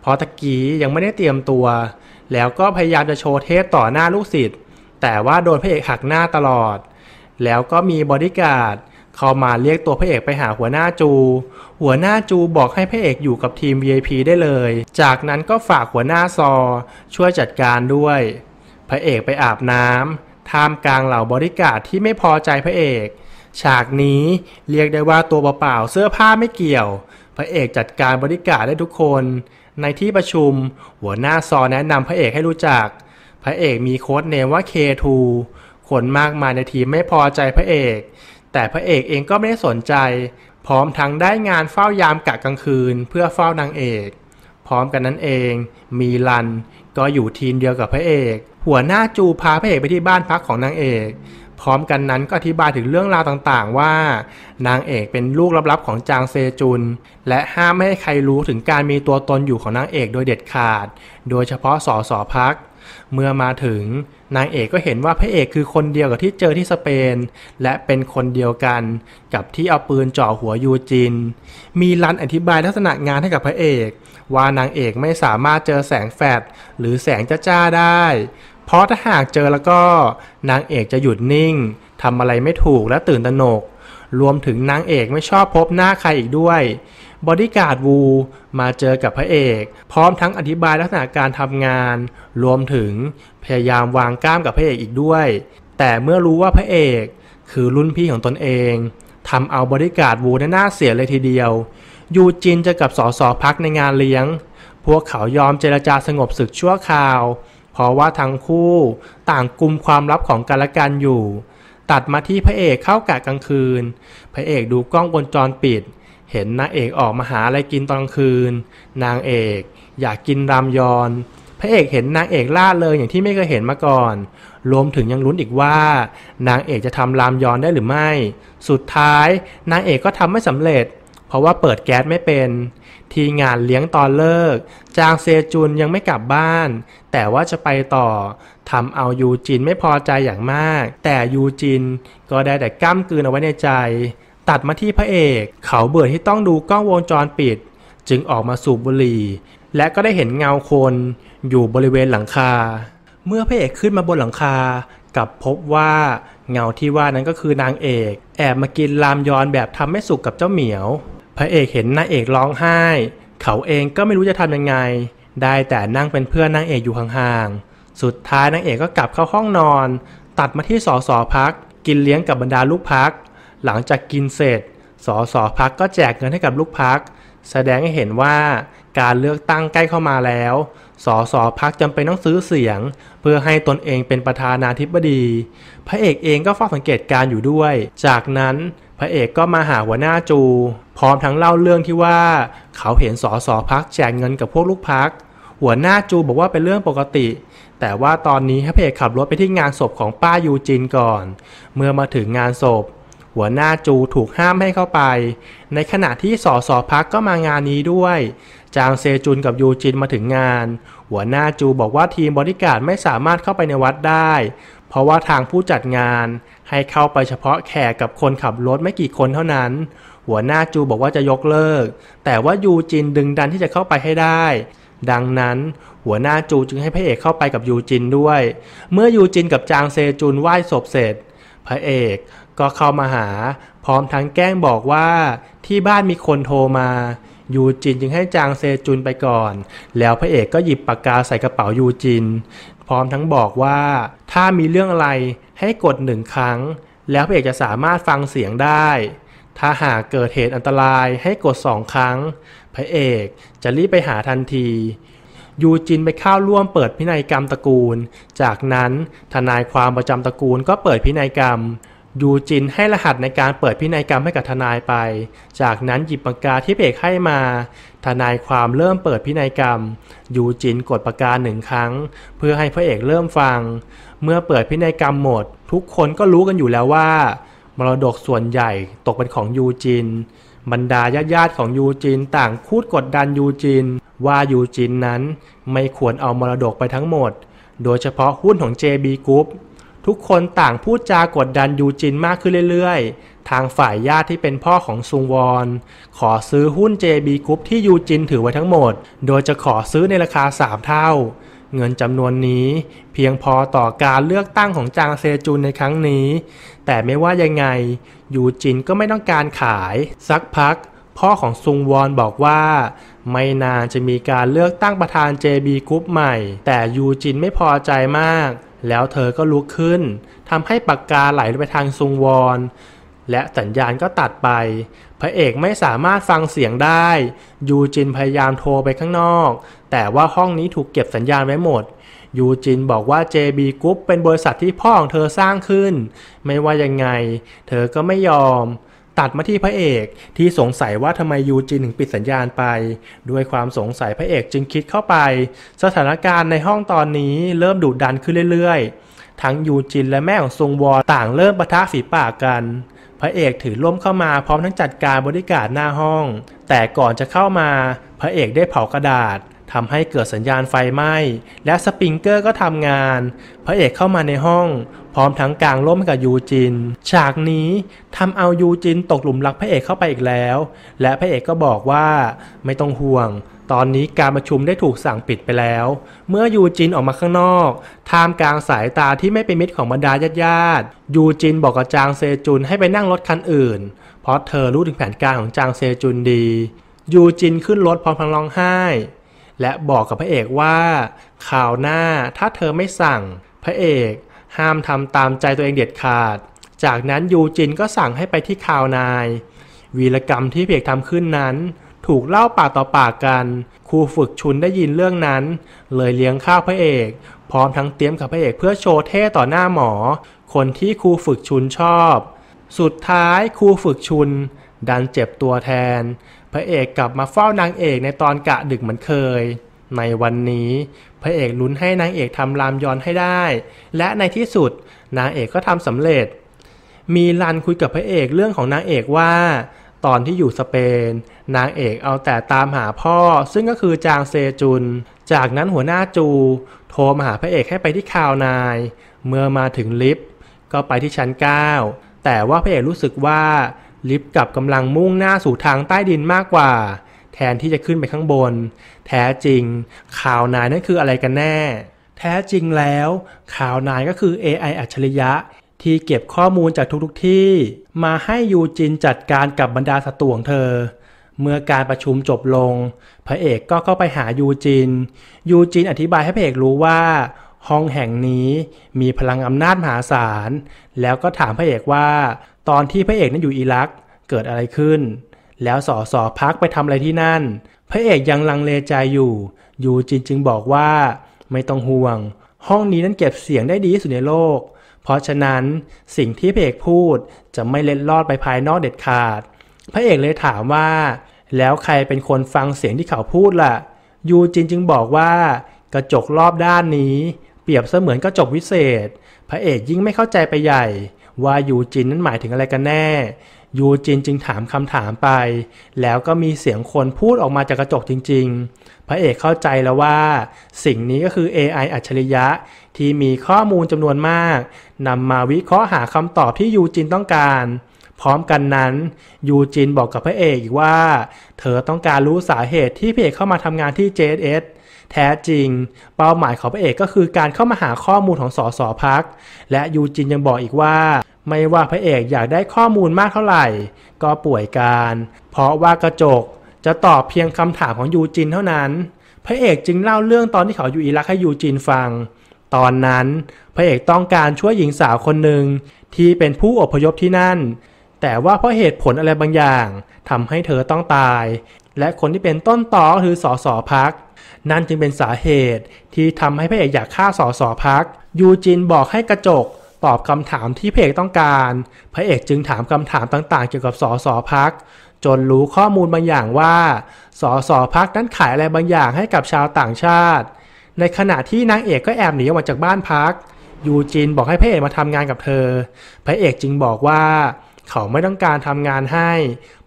เพราะตะกี้ยังไม่ได้เตรียมตัว แล้วก็พยายามจะโชว์เทพต่อหน้าลูกศิษย์ แต่ว่าโดนพระเอกหักหน้าตลอด แล้วก็มีบอดี้การ์ดเข้ามาเรียกตัวพระเอกไปหาหัวหน้าจู หัวหน้าจูบอกให้พระเอกอยู่กับทีม VIP ได้เลย จากนั้นก็ฝากหัวหน้าซอช่วยจัดการด้วยระเอกไปอาบน้ำท่ามกลางเหล่าบริการที่ไม่พอใจพระเอก ฉากนี้เรียกได้ว่าตัวเปล่าเสื้อผ้าไม่เกี่ยว พระเอกจัดการบริการได้ทุกคน ในที่ประชุมหัวหน้าซอแนะนำพระเอกให้รู้จัก พระเอกมีโค้ดเนมว่า K2 คนมากมายในทีไม่พอใจพระเอก แต่พระเอกเองก็ไม่ได้สนใจ พร้อมทั้งได้งานเฝ้ายามกะกลางคืนเพื่อเฝ้านางเอก พร้อมกันนั้นเองมีลันก็อยู่ทีมเดียวกับพระเอก หัวหน้าจูพาพระเอกไปที่บ้านพักของนางเอก พร้อมกันนั้นก็อธิบายถึงเรื่องราวต่างๆ ว่า นางเอกเป็นลูกลับ ๆ ของจางเซจุน และห้ามไม่ให้ใครรู้ถึงการมีตัวตนอยู่ของนางเอกโดยเด็ดขาด โดยเฉพาะสอสอพักเมื่อมาถึงนางเอกก็เห็นว่าพระเอกคือคนเดียวกับที่เจอที่สเปน และเป็นคนเดียวกันกับที่เอาปืนจ่อหัวยูจินมีรันอธิบายลักษณะงานให้กับพระเอก ว่านางเอกไม่สามารถเจอแสงแฟด หรือแสงจ้าาได้ เพราะถ้าหากเจอแล้วก็ นางเอกจะหยุดนิ่งทำอะไรไม่ถูกและตื่นตระหนก รวมถึงนางเอกไม่ชอบพบหน้าใครอีกด้วยบอดี้การ์ดวู มาเจอกับพระเอก พร้อมทั้งอธิบายลักษณะการทำงาน รวมถึงพยายามวางกล้ามกับพระเอกอีกด้วย แต่เมื่อรู้ว่าพระเอกคือรุ่นพี่ของตนเองทำเอาบอดี้การ์ดวูนหน้าเสียเลยทีเดียว ยูจินจะกับสอสอพักในงานเลี้ยง พวกเขายอมเจรจาสงบศึกชั่วคราว เพราะว่าทั้งคู่ต่างกลุ่มความลับของกันและกันอยู่ ตัดมาที่พระเอกเข้ากะกลางคืน พระเอกดูกล้องวงจรปิดเห็นนางเอกออกมาหาอะไรกินตอนกลางคืน นางเอกอยากกินรามยอนพระเอกเห็นนางเอกล่าเลยอย่างที่ไม่เคยเห็นมาก่อนรวมถึงยังลุ้นอีกว่า นางเอกจะทำรามยอนได้หรือไม่ สุดท้าย นางเอกก็ทำไม่สำเร็จ เพราะว่าเปิดแก๊สไม่เป็น ทีงานเลี้ยงตอนเลิก จางเซจุนยังไม่กลับบ้าน แต่ว่าจะไปต่อทำเอายูจินไม่พอใจอย่างมาก แต่ยูจินก็ได้แต่กล้ามกืนเอาไว้ในใจตัดมาที่พระเอกเขาเบื่อที่ต้องดูกล้องวงจรปิด จึงออกมาสูบบุหรี่และก็ได้เห็นเงาคนอยู่บริเวณหลังคา เมื่อพระเอกขึ้นมาบนหลังคากับพบว่าเงาที่ว่านั้นก็คือนางเอก แอบมากินลามยอนแบบทำไม่สุขกับเจ้าเหมียว พระเอกเห็นนางเอกร้องไห้ เขาเองก็ไม่รู้จะทำยังไง ได้แต่นั่งเป็นเพื่อนนางเอกอยู่ ห่างๆสุดท้ายนางเอกก็กลับเข้าห้องนอน ตัดมาที่สอสอพักกินเลี้ยงกับบรรดาลูกพักหลังจากกินเสร็จ สสพักก็แจกเงินให้กับลูกพัก แสดงให้เห็นว่าการเลือกตั้งใกล้เข้ามาแล้ว สสพักจำเป็นต้องซื้อเสียง เพื่อให้ตนเองเป็นประธานาธิบดี พระเอกเองก็เฝ้าสังเกตการอยู่ด้วย จากนั้นพระเอกก็มาหาหัวหน้าจู พร้อมทั้งเล่าเรื่องที่ว่า เขาเห็นสสพักแจกเงินกับพวกลูกพัก หัวหน้าจูบอกว่าเป็นเรื่องปกติ แต่ว่าตอนนี้ให้พระเอกขับรถไปที่งานศพของป้ายูจินก่อน เมื่อมาถึงงานศพหัวหน้าจูถูกห้ามให้เข้าไป ในขณะที่สสพักก็มางานนี้ด้วย จางเซจุนกับยูจินมาถึงงาน หัวหน้าจูบอกว่าทีมบริการไม่สามารถเข้าไปในวัดได้ เพราะว่าทางผู้จัดงานให้เข้าไปเฉพาะแขกกับคนขับรถไม่กี่คนเท่านั้น หัวหน้าจูบอกว่าจะยกเลิก แต่ว่ายูจินดึงดันที่จะเข้าไปให้ได้ ดังนั้นหัวหน้าจูจึงให้พระเอกเข้าไปกับยูจินด้วย เมื่อยูจินกับจางเซจุนไหว้ศพเสร็จ พระเอกก็เข้ามาหา พร้อมทั้งแกล้งบอกว่าที่บ้านมีคนโทรมา ยูจินจึงให้จางเซจุนไปก่อน แล้วพระเอกก็หยิบปากกาใส่กระเป๋ายูจิน พร้อมทั้งบอกว่า ถ้ามีเรื่องอะไรให้กดหนึ่งครั้ง แล้วพระเอกจะสามารถฟังเสียงได้ ถ้าหากเกิดเหตุอันตรายให้กดสองครั้ง พระเอกจะ รีบไปหาทันที ยูจินไปเข้าร่วมเปิดพินัยกรรมตระกูล จากนั้นทนายความประจำตระกูลก็เปิดพินัยกรรมยูจินให้รหัสในการเปิดพินัยกรรมให้กับทนายไป จากนั้นหยิบปากกาที่เพกให้มา ทนายความเริ่มเปิดพินัยกรรม ยูจินกดปากกาหนึ่งครั้ง เพื่อให้พระเอกเริ่มฟัง เมื่อเปิดพินัยกรรมหมด ทุกคนก็รู้กันอยู่แล้วว่า มรดกส่วนใหญ่ตกเป็นของยูจิน บรรดาญาติญาติของยูจินต่างคูดกดดันยูจินว่ายูจินนั้นไม่ควรเอามรดกไปทั้งหมด โดยเฉพาะหุ้นของ JB Group ทุกคนต่างพูดจากดดันยูจินมากขึ้นเรื่อยๆ ทางฝ่ายญาติที่เป็นพ่อของซุงวอนขอซื้อหุ้น JB Group ที่ยูจินถือไว้ทั้งหมด โดยจะขอซื้อในราคา 3 เท่า เงินจำนวนนี้เพียงพอต่อการเลือกตั้งของจางเซจุนในครั้งนี้ แต่ไม่ว่ายังไงยูจินก็ไม่ต้องการขายสักพักพ่อของซุงวอนบอกว่า ไม่นานจะมีการเลือกตั้งประธาน JB Group ใหม่ แต่ยูจินไม่พอใจมากแล้วเธอก็ลุกขึ้นทำให้ปากกาไหลไปทางซุงวอนและสัญญาณก็ตัดไป พระเอกไม่สามารถฟังเสียงได้ ยูจินพยายามโทรไปข้างนอก แต่ว่าห้องนี้ถูกเก็บสัญญาณไว้หมด ยูจินบอกว่า JB Group เป็นบริษัทที่พ่อของเธอสร้างขึ้น ไม่ว่ายังไง เธอก็ไม่ยอมตัดมาที่พระเอกที่สงสัยว่าทำไมยูจินถึงปิดสัญญาณไป ด้วยความสงสัยพระเอกจึงคิดเข้าไป สถานการณ์ในห้องตอนนี้เริ่มดุดันขึ้นเรื่อยๆ ทั้งยูจินและแม่ของซงวอนต่างเริ่มประทะฝีปากกัน พระเอกถือล่มเข้ามาพร้อมทั้งจัดการบริการหน้าห้อง แต่ก่อนจะเข้ามาพระเอกได้เผากระดาษทำให้เกิดสัญญาณไฟไหม้และสปริงเกอร์ก็ทำงาน พระเอกเข้ามาในห้อง พร้อมทั้งกลางล่มกับยูจิน ฉากนี้ทำเอายูจินตกหลุมรักพระเอกเข้าไปอีกแล้ว และพระเอกก็บอกว่าไม่ต้องห่วง ตอนนี้การประชุมได้ถูกสั่งปิดไปแล้ว เมื่อยูจินออกมาข้างนอกท่ามกลางสายตาที่ไม่เป็นมิตรของบรรดาญาติยูจินบอกกับจางเซจุนให้ไปนั่งรถคันอื่นเพราะเธอรู้ถึงแผนการของจางเซจุนดี ยูจินขึ้นรถพร้อมพังร้องไห้และบอกกับพระเอกว่าข่าวหน้าถ้าเธอไม่สั่งพระเอก ห้ามทำตามใจตัวเองเด็ดขาด จากนั้นยูจินก็สั่งให้ไปที่ข่าวนาย วีรกรรมที่เพียกทำขึ้นนั้น ถูกเล่าปากต่อปากกันครูฝึกชุนได้ยินเรื่องนั้น เลยเลี้ยงข้าวพระเอก พร้อมทั้งเตรียมกับพระเอกเพื่อโชว์เท่ต่อหน้าหมอ คนที่ครูฝึกชุนชอบ สุดท้ายครูฝึกชุน ดันเจ็บตัวแทนพระเอกกลับมาเฝ้านางเอกในตอนกะดึกเหมือนเคย ในวันนี้พระเอกลุ้นให้นางเอกทำรามยอนให้ได้ และในที่สุดนางเอกก็ทำสำเร็จ มีลันคุยกับพระเอกเรื่องของนางเอกว่า ตอนที่อยู่สเปน นางเอกเอาแต่ตามหาพ่อ ซึ่งก็คือจางเซจุน จากนั้นหัวหน้าจู โทรมาหาพระเอกให้ไปที่คาวนาย เมื่อมาถึงลิฟต์ก็ไปที่ชั้น9แต่ว่าพระเอกรู้สึกว่าลิฟต์กับกำลังมุ่งหน้าสู่ทางใต้ดินมากกว่า แทนที่จะขึ้นไปข้างบน แท้จริง ข่าวนายนั่นคืออะไรกันแน่ แท้จริงแล้วข่าวนายก็คือ AI อัจฉริยะที่เก็บข้อมูลจากทุกๆที่ มาให้ยูจินจัดการกับบรรดาสตรงเธอ เมื่อการประชุมจบลง พระเอกก็เข้าไปหายูจิน ยูจินอธิบายให้พระเอกรู้ว่า ห้องแห่งนี้มีพลังอำนาจมหาศาลแล้วก็ถามพระเอกว่าตอนที่พระเอกนั้นอยู่อิรักเกิดอะไรขึ้น แล้วสอสอพักไปทำอะไรที่นั่น พระเอกยังลังเลใจอยู่ยูจินจึงบอกว่าไม่ต้องห่วง ห้องนี้นั้นเก็บเสียงได้ดีที่สุดในโลก เพราะฉะนั้นสิ่งที่พระเอกพูดจะไม่เล็ดลอดไปภายนอกเด็ดขาด พระเอกเลยถามว่าแล้วใครเป็นคนฟังเสียงที่เขาพูดละ่ะยูจินจึงบอกว่ากระจกรอบด้านนี้ เปรียบเสมือนกระจกวิเศษ พระเอกยิ่งไม่เข้าใจไปใหญ่ว่ายูจินนั้นหมายถึงอะไรกันแน่ ยูจินจึงถามคำถามไป แล้วก็มีเสียงคนพูดออกมาจากกระจกจริงๆ พระเอกเข้าใจแล้วว่า สิ่งนี้ก็คือ AI อัจฉริยะที่มีข้อมูลจำนวนมากนำมาวิเคราะห์หาคำตอบที่ยูจินต้องการ พร้อมกันนั้นยูจินบอกกับพระเอกอีกว่า เธอต้องการรู้สาเหตุที่พระเอกเข้ามาทำงานที่ JS แท้จริงเป้าหมายของพระเอกก็คือการเข้ามาหาข้อมูลของสสพักและยูจินยังบอกอีกว่า ไม่ว่าพระเอกอยากได้ข้อมูลมากเท่าไหร่ ก็ป่วยการ เพราะว่ากระจกจะตอบเพียงคำถามของยูจินเท่านั้น พระเอกจึงเล่าเรื่องตอนที่เขาอยู่อิรักให้ยูจินฟัง ตอนนั้นพระเอกต้องการช่วยหญิงสาวคนหนึ่งที่เป็นผู้อพยพที่นั่น แต่ว่าเพราะเหตุผลอะไรบางอย่างทำให้เธอต้องตาย และคนที่เป็นต้นตอคือสอสอพักนั่นจึงเป็นสาเหตุที่ทำให้พระเอกอยากฆ่าสอสอพัก ยูจินบอกให้กระจกตอบคำถามที่พระเอกต้องการพระเอกจึงถามคำถามต่าง ๆ เกี่ยวกับสอสอพักจนรู้ข้อมูลบางอย่างว่าสอสอพักนั้นขายอะไรบางอย่างให้กับชาวต่างชาติ ในขณะที่นางเอกก็แอบหนีออกมาจากบ้านพัก ยูจินบอกให้พระเอกมาทำงานกับเธอพระเอกจึงบอกว่า เขาไม่ต้องการทำงานให้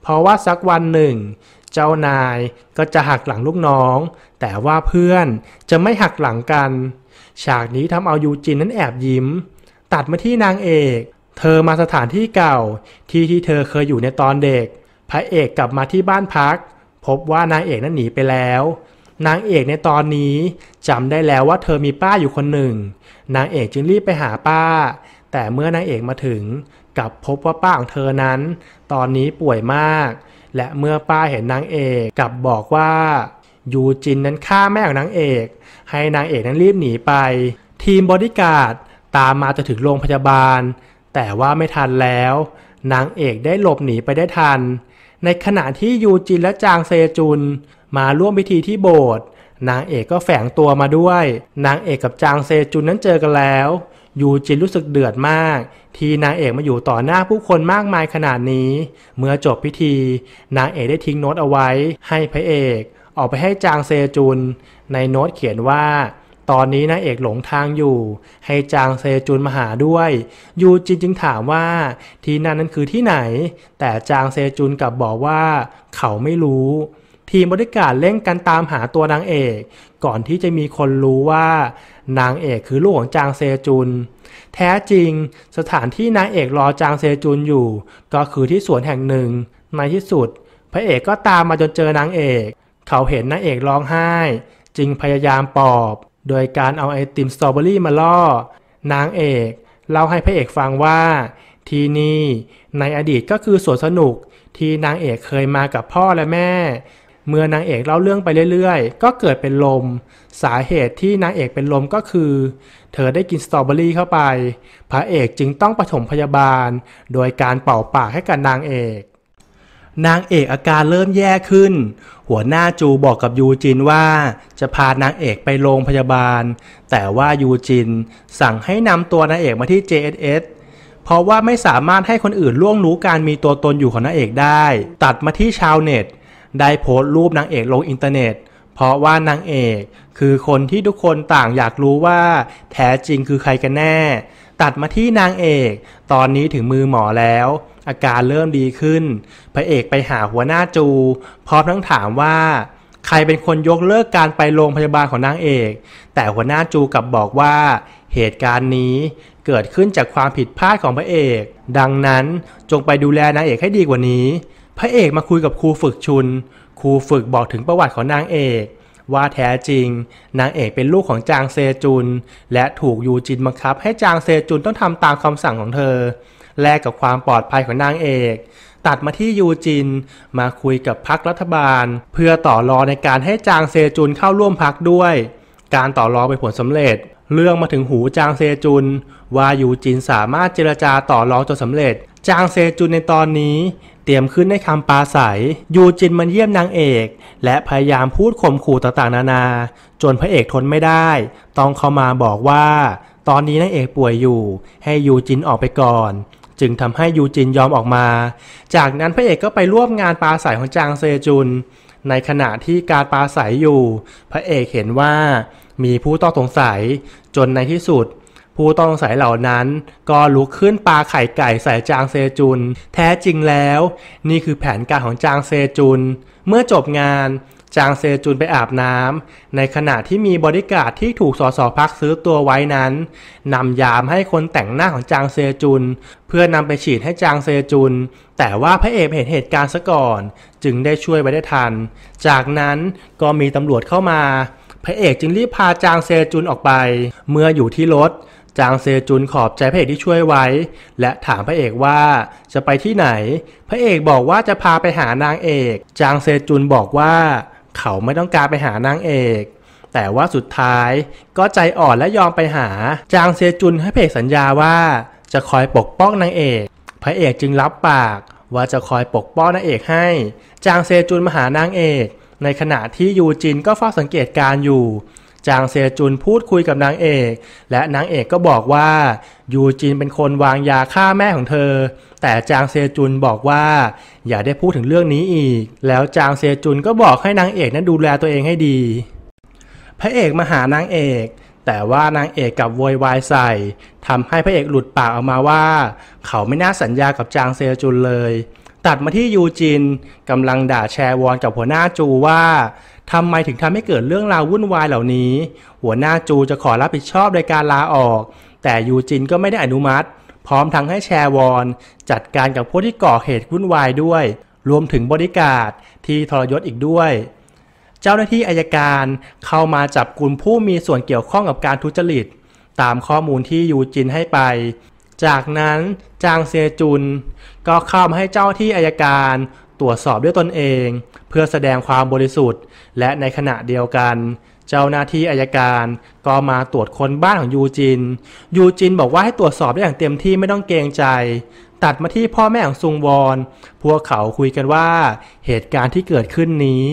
เพราะว่าสักวันหนึ่ง เจ้านายก็จะหักหลังลูกน้องแต่ว่าเพื่อนจะไม่หักหลังกัน ฉากนี้ทำเอายูจินนั้นแอบยิ้ม ตัดมาที่นางเอก เธอมาสถานที่เก่าที่ที่เธอเคยอยู่ในตอนเด็ก พระเอกกลับมาที่บ้านพัก พบว่านางเอกนั้นหนีไปแล้ว นางเอกในตอนนี้จำได้แล้วว่าเธอมีป้าอยู่คนหนึ่ง นางเอกจึงรีบไปหาป้า แต่เมื่อนางเอกมาถึงกลับพบว่าป้าของเธอนั้น ตอนนี้ป่วยมาก และเมื่อป้าเห็นนางเอกกลับบอกว่ายูจินนั้นฆ่าแม่ของนางเอกให้นางเอกนั้นรีบหนีไป ทีมบอดี้การ์ดตามมาจะถึงโรงพยาบาล แต่ว่าไม่ทันแล้ว นางเอกได้หลบหนีไปได้ทัน ในขณะที่ยูจินและจางเซจุน มาร่วมพิธีที่โบสถ์นางเอกก็แฝงตัวมาด้วย นางเอกกับจางเซจุนนั้นเจอกันแล้ว ยูจินรู้สึกเดือดมาก ที่นางเอกมาอยู่ต่อหน้าผู้คนมากมายขนาดนี้ เมื่อจบพิธี นางเอกได้ทิ้งโน้ตเอาไว้ให้พระเอกออกไปให้จางเซจุน ในโน้ตเขียนว่า ตอนนี้นางเอกหลงทางอยู่ให้จางเซจุนมาหาด้วย ยูจินจึงถามว่าที่นั่นนั้นคือที่ไหน แต่จางเซจุนกลับบอกว่าเขาไม่รู้ ทีมบริการเร่งกันตามหาตัวนางเอก ก่อนที่จะมีคนรู้ว่า นางเอกคือลูกของจางเซจุน แท้จริงสถานที่นางเอกรอจางเซจุนอยู่ ก็คือที่สวนแห่งหนึ่งในที่สุด พระเอกก็ตามมาจนเจอนางเอกเขาเห็นนางเอกร้องไห้ จึงพยายามปลอบ โดยการเอาไอติมสตรอเบอรี่มาล่อ นางเอกเล่าให้พระเอกฟังว่า ที่นี่ในอดีตก็คือสวนสนุกที่นางเอกเคยมากับพ่อและแม่ เมื่อนางเอกเล่าเรื่องไปเรื่อยๆ ก็เกิดเป็นลม สาเหตุที่นางเอกเป็นลมก็คือ เธอได้กินสตรอเบอรี่เข้าไปพระเอกจึงต้องปฐมพยาบาล โดยการเป่าปากให้กับนางเอกนางเอกอาการเริ่มแย่ขึ้น หัวหน้าจูบอกกับยูจินว่า จะพานางเอกไปโรงพยาบาล แต่ว่ายูจินสั่งให้นำตัวนางเอกมาที่ JSS เพราะว่าไม่สามารถให้คนอื่นล่วงรู้การมีตัวตนอยู่ของนางเอกได้ ตัดมาที่ชาวเน็ต ได้โพสต์รูปนางเอกลงอินเทอร์เน็ต เพราะว่านางเอกคือคนที่ทุกคนต่างอยากรู้ว่าแท้จริงคือใครกันแน่ ตัดมาที่นางเอก ตอนนี้ถึงมือหมอแล้วอาการเริ่มดีขึ้น พระเอกไปหาหัวหน้าจูพร้อมทั้งถามว่า ใครเป็นคนยกเลิกการไปโรงพยาบาลของนางเอก แต่หัวหน้าจูกลับบอกว่า เหตุการณ์นี้เกิดขึ้นจากความผิดพลาดของพระเอก ดังนั้นจงไปดูแลนางเอกให้ดีกว่านี้ พระเอกมาคุยกับครูฝึกชุนครูฝึกบอกถึงประวัติของนางเอก ว่าแท้จริง นางเอกเป็นลูกของจางเซจุน และถูกยูจินบังคับให้จางเซจุนต้องทำตามคำสั่งของเธอแลกกับความปลอดภัยของนางเอก ตัดมาที่ยูจิน มาคุยกับพรรกรัฐบาล เพื่อต่อรองในการให้จางเซจุนเข้าร่วมพักด้วย การต่อรองไปผลสำเร็จ เรื่องมาถึงหูจางเซจุน ว่ายูจินสามารถเจรจาต่อรองจนสำเร็จ จางเซจุนในตอนนี้เตรียมขึ้นในคำปาศัยยูจินมันเยี่ยมนางเอก และพยายามพูดข่มขู่ต่างๆนานา จนพระเอกทนไม่ได้ ต้องเข้ามาบอกว่า ตอนนี้นางเอกป่วยอยู่ ให้ยูจินออกไปก่อนจึงทำให้ยูจินยอมออกมา จากนั้นพระเอกก็ไปร่วมงานปลาใสของจางเซจุน ในขณะที่การปลาใสยอยู่ พระเอกเห็นว่า มีผู้ต้องสงสัย จนในที่สุด ผู้ต้องสงสัยเหล่านั้นก็ลุกขึ้นปลาไข่ไก่ใส่จางเซจุน แท้จริงแล้ว นี่คือแผนการของจางเซจุน เมื่อจบงานจางเซจุนไปอาบน้ำในขณะที่มีบริการที่ถูกสสพักซื้อตัวไว้นั้นนำยามให้คนแต่งหน้าของจางเซจุน เพื่อนำไปฉีดให้จางเซจุน แต่ว่าพระเอกเห็นเหตุการณ์ซะก่อนจึงได้ช่วยไว้ได้ทัน จากนั้นก็มีตำรวจเข้ามา พระเอกจึงรีบพาจางเซจุนออกไป เมื่ออยู่ที่รถ จางเซจุนขอบใจพระเอกที่ช่วยไว้ และถามพระเอกว่า จะไปที่ไหน พระเอกบอกว่าจะพาไปหานางเอก จางเซจุนบอกว่าเขาไม่ต้องการไปหานางเอก แต่ว่าสุดท้ายก็ใจอ่อนและยอมไปหาจางเซจุนให้เพกสัญญาว่าจะคอยปกป้องนางเอก พระเอกจึงรับปากว่าจะคอยปกป้องนางเอกให้ จางเซจุนมาหานางเอก ในขณะที่ยูจินก็เฝ้าสังเกตการอยู่ จางเซจุนพูดคุยกับ นางเอก และนางเอกก็บอกว่า ยูจินเป็นคนวางยาฆ่าแม่ของเธอแต่จางเซจุนบอกว่าอย่าได้พูดถึงเรื่องนี้อีก แล้วจางเซจุนก็บอกให้นางเอกนั้นดูแลตัวเองให้ดี พระเอกมาหานางเอก แต่ว่านางเอกกับโวยวายใส่ ทำให้พระเอกหลุดปากออกมาว่า เขาไม่น่าสัญญากับจางเซจุนเลย ตัดมาที่ยูจินกำลังด่าแชวอนกับหัวหน้าจูว่าทำไมถึงทำให้เกิดเรื่องราววุ่นวายเหล่านี้ หัวหน้าจูจะขอรับผิดชอบในการลาออก แต่ยูจินก็ไม่ได้อนุมัติพร้อมทั้งให้แชร์วอน จัดการกับผู้ที่ก่อเหตุวุ่นวายด้วย รวมถึงบริการที่ทรยศอีกด้วย เจ้าหน้าที่อายการเข้ามาจับกลุ่มผู้มีส่วนเกี่ยวข้องกับการทุจริต ตามข้อมูลที่ยูจินให้ไป จากนั้นจางเซจุน ก็เข้ามาให้เจ้าที่อายการตรวจสอบด้วยตนเอง เพื่อแสดงความบริสุทธิ์ และในขณะเดียวกันจ้าหน้าที่อายการก็มาตรวจค้นบ้านของยูจิน ยูจินบอกว่าให้ตรวจสอบได้อย่างเต็มที่ไม่ต้องเกรงใจ ตัดมาที่พ่อแม่ของซุงวอน พวกเขาคุยกันว่าเหตุการณ์ที่เกิดขึ้นนี้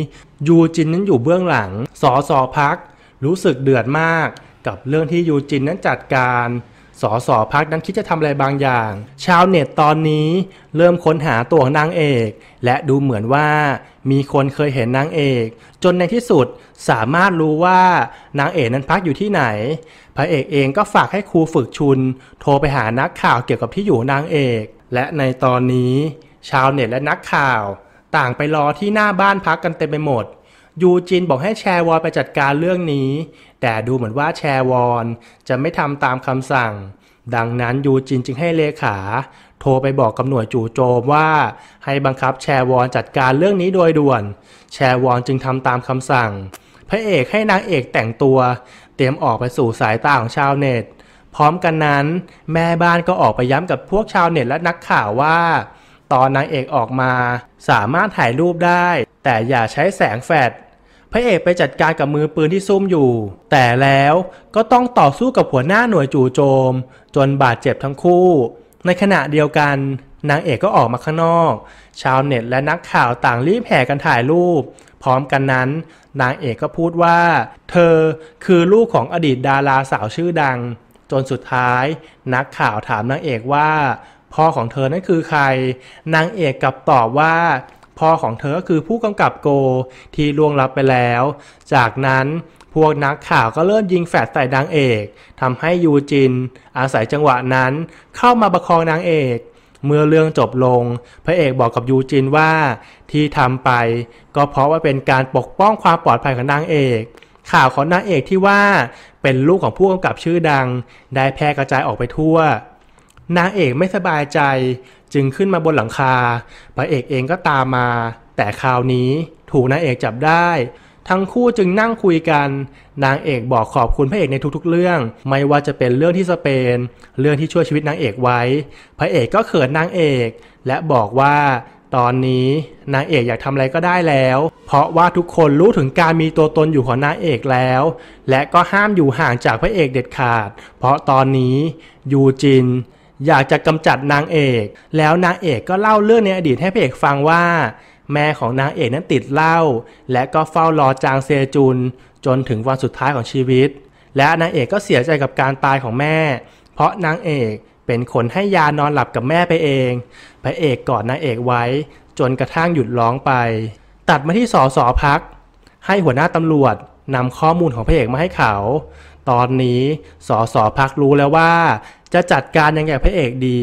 ยูจินนั้นอยู่เบื้องหลังสอสอพักรู้สึกเดือดมากกับเรื่องที่ยูจินนั้นจัดการสอสอพักนั้นคิดจะทำอะไรบางอย่าง ชาวเน็ตตอนนี้ เริ่มค้นหาตัวนางเอกและดูเหมือนว่ามีคนเคยเห็นนางเอก จนในที่สุดสามารถรู้ว่านางเอกนั้นพักอยู่ที่ไหนพระเอกเองก็ฝากให้ครูฝึกชุน โทรไปหานักข่าวเกี่ยวกับที่อยู่นางเอก และในตอนนี้ ชาวเน็ตและนักข่าว ต่างไปรอที่หน้าบ้านพักกันเต็มไปหมด ยูจินบอกให้แชร์วอนไปจัดการเรื่องนี้ แต่ดูเหมือนว่าแชร์วอนจะไม่ทำตามคำสั่งดังนั้นยูจินจึงให้เลขาโทรไปบอกกับหน่วยจู่โจมว่าให้บังคับแชวอนจัดการเรื่องนี้โดยด่วน แชวอนจึงทำตามคำสั่ง พระเอกให้นางเอกแต่งตัวเตรียมออกไปสู่สายตาของชาวเน็ต พร้อมกันนั้นแม่บ้านก็ออกไปย้ำกับพวกชาวเน็ตและนักข่าวว่าตอนนางเอกออกมาสามารถถ่ายรูปได้แต่อย่าใช้แสงแฟลชพระเอกไปจัดการกับมือปืนที่ซุ่มอยู่ แต่แล้วก็ต้องต่อสู้กับหัวหน้าหน่วยจู่โจม จนบาดเจ็บทั้งคู่ ในขณะเดียวกัน นางเอกก็ออกมาข้างนอก ชาวเน็ต และนักข่าวต่างรีบแห่กันถ่ายรูป พร้อมกันนั้น นางเอกก็พูดว่า เธอคือลูกของอดีตดาราสาวชื่อดัง จนสุดท้าย นักข่าวถามนางเอกว่าพ่อของเธอนั้นคือใคร นางเอกกลับตอบว่าพ่อของเธอก็คือผู้กำกับโกที่ล่วงลับไปแล้ว จากนั้นพวกนักข่าวก็เริ่มยิงแฟดใส่นางเอกทำให้ยูจิน อาศัยจังหวะนั้น เข้ามาประคองนางเอก เมื่อเรื่องจบลง พระเอกบอกกับยูจินว่าที่ทำไปก็เพราะว่าเป็นการปกป้องความปลอดภัยของนางเอก ข่าวของนางเอกที่ว่าเป็นลูกของผู้กำกับชื่อดัง ได้แพร่กระจายออกไปทั่ว นางเอกไม่สบายใจจึงขึ้นมาบนหลังคา พระเอกเองก็ตามมา แต่คราวนี้ถูกนางเอกจับได้ ทั้งคู่จึงนั่งคุยกันนางเอกบอกขอบคุณพระเอกในทุกๆเรื่อง ไม่ว่าจะเป็นเรื่องที่สเปน เรื่องที่ช่วยชีวิตนางเอกไว้ พระเอกก็เขินนางเอก และบอกว่าตอนนี้นางเอกอยากทำอะไรก็ได้แล้ว เพราะว่าทุกคนรู้ถึงการมีตัวตนอยู่ของนางเอกแล้ว และก็ห้ามอยู่ห่างจากพระเอกเด็ดขาด เพราะตอนนี้ยูจินอยากจะกำจัดนางเอกแล้วนางเอกก็เล่าเรื่องในอดีตให้พระเอกฟังว่า แม่ของนางเอกนั้นติดเหล้าและก็เฝ้ารอจางเซจุน จนถึงวันสุดท้ายของชีวิต และนางเอกก็เสียใจกับการตายของแม่ เพราะนางเอกเป็นคนให้ยานอนหลับกับแม่ไปเองพระเอกกอดนางเอกไว้ จนกระทั่งหยุดร้องไปตัดมาที่สอสอพัก ให้หัวหน้าตำรวจนำข้อมูลของพระเอกมาให้เขาตอนนี้สอสอพักรู้แล้วว่าจะจัดการยังไงพระเอกดี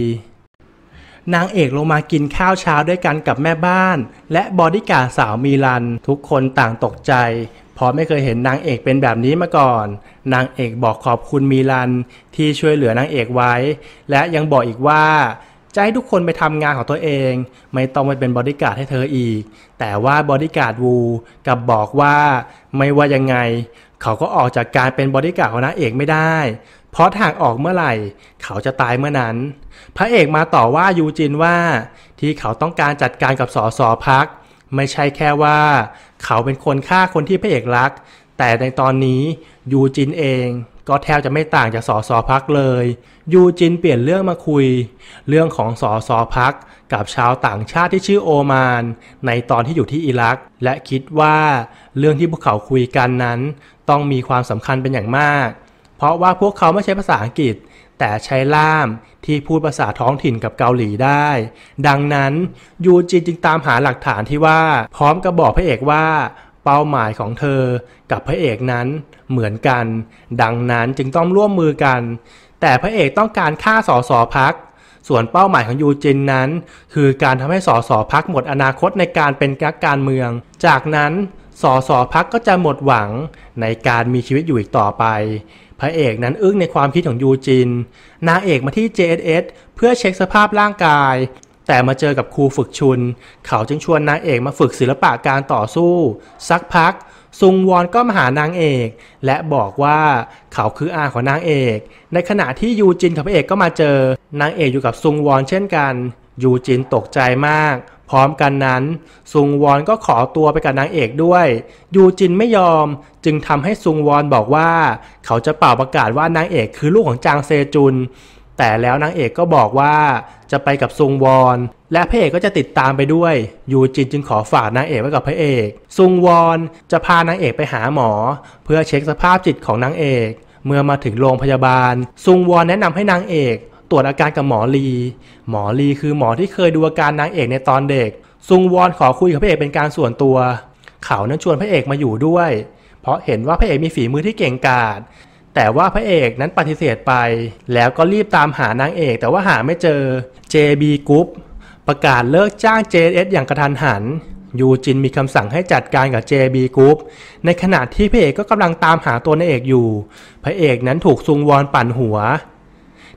นางเอกลงมากินข้าวเช้าด้วยกันกับแม่บ้าน และบอดี้การ์ดสาวมีลันทุกคนต่างตกใจ เพราะไม่เคยเห็นนางเอกเป็นแบบนี้มาก่อน นางเอกบอกขอบคุณมีลันที่ช่วยเหลือนางเอกไว้ และยังบอกอีกว่าจะให้ทุกคนไปทำงานของตัวเอง ไม่ต้องไปเป็นบอดี้การ์ดให้เธออีก แต่ว่าบอดี้การ์ดวูกับบอกว่า ไม่ว่ายังไงเขาก็ออกจากการเป็นบอดี้การ์ดของนางเอกไม่ได้ เพราะหากออกเมื่อไหร่ เขาจะตายเมื่อนั้น พระเอกมาต่อว่ายูจินว่า ที่เขาต้องการจัดการกับสอสอพัก ไม่ใช่แค่ว่า เขาเป็นคนฆ่าคนที่พระเอกรัก แต่ในตอนนี้ยูจินเองก็แทบจะไม่ต่างจากสอสอพักเลยยูจินเปลี่ยนเรื่องมาคุยเรื่องของสอสอพักกับชาวต่างชาติที่ชื่อโอมาน ในตอนที่อยู่ที่อิรักและคิดว่าเรื่องที่พวกเขาคุยกันนั้น ต้องมีความสำคัญเป็นอย่างมาก เพราะว่าพวกเขาไม่ใช้ภาษาอังกฤษ แต่ใช้ล่ามที่พูดภาษาท้องถิ่นกับเกาหลีได้ ดังนั้นยูจินจึงตามหาหลักฐานที่ว่า พร้อมกับบอกพระเอกว่าเป้าหมายของเธอกับพระเอกนั้นเหมือนกัน ดังนั้นจึงต้องร่วมมือกันแต่พระเอกต้องการฆ่าสสพัก ส่วนเป้าหมายของยูจินนั้น คือการทำให้สสพักหมดอนาคตในการเป็นกักการเมือง จากนั้นสสพักก็จะหมดหวังในการมีชีวิตอยู่อีกต่อไป พระเอกนั้นอึ้งในความคิดของยูจินนางเอกมาที่ JSS เพื่อเช็คสภาพร่างกาย แต่มาเจอกับครูฝึกชุน เขาจึงชวนนางเอกมาฝึกศิลปะการต่อสู้สักพักซุงวอนก็มาหานางเอกและบอกว่าเขาคืออาของนางเอก ในขณะที่ยูจินกับพระเอกก็มาเจอนางเอกอยู่กับซุงวอนเช่นกัน ยูจินตกใจมากพร้อมกันนั้นซุงวอนก็ขอตัวไปกับนางเอกด้วย ยูจินไม่ยอมจึงทำให้ซุงวอนบอกว่า เขาจะเป่าประกาศว่านางเอกคือลูกของจางเซจุนแต่แล้วนางเอกก็บอกว่า จะไปกับซุงวอน และพระเอกก็จะติดตามไปด้วยยูจินจึงขอฝากนางเอกไว้กับพระเอก ซุงวอนจะพานางเอกไปหาหมอ เพื่อเช็คสภาพจิตของนางเอก เมื่อมาถึงโรงพยาบาลซุงวอนแนะนำให้นางเอก ตรวจอาการกับหมอลี หมอลีคือหมอที่เคยดูอาการนางเอกในตอนเด็ก ซุงวอนขอคุยกับพระเอกเป็นการส่วนตัว เขานั้นชวนพระเอกมาอยู่ด้วย เพราะเห็นว่าพระเอกมีฝีมือที่เก่งกาจแต่ว่าพระเอกนั้นปฏิเสธไป แล้วก็รีบตามหานางเอกแต่ว่าหาไม่เจอ JB Group ประกาศเลิกจ้าง JS อย่างกระทันหัน ยูจินมีคำสั่งให้จัดการกับ JB Group ในขณะที่พระเอกก็กำลังตามหาตัวนางเอกอยู่ พระเอกนั้นถูกซุงวอนปั่นหัว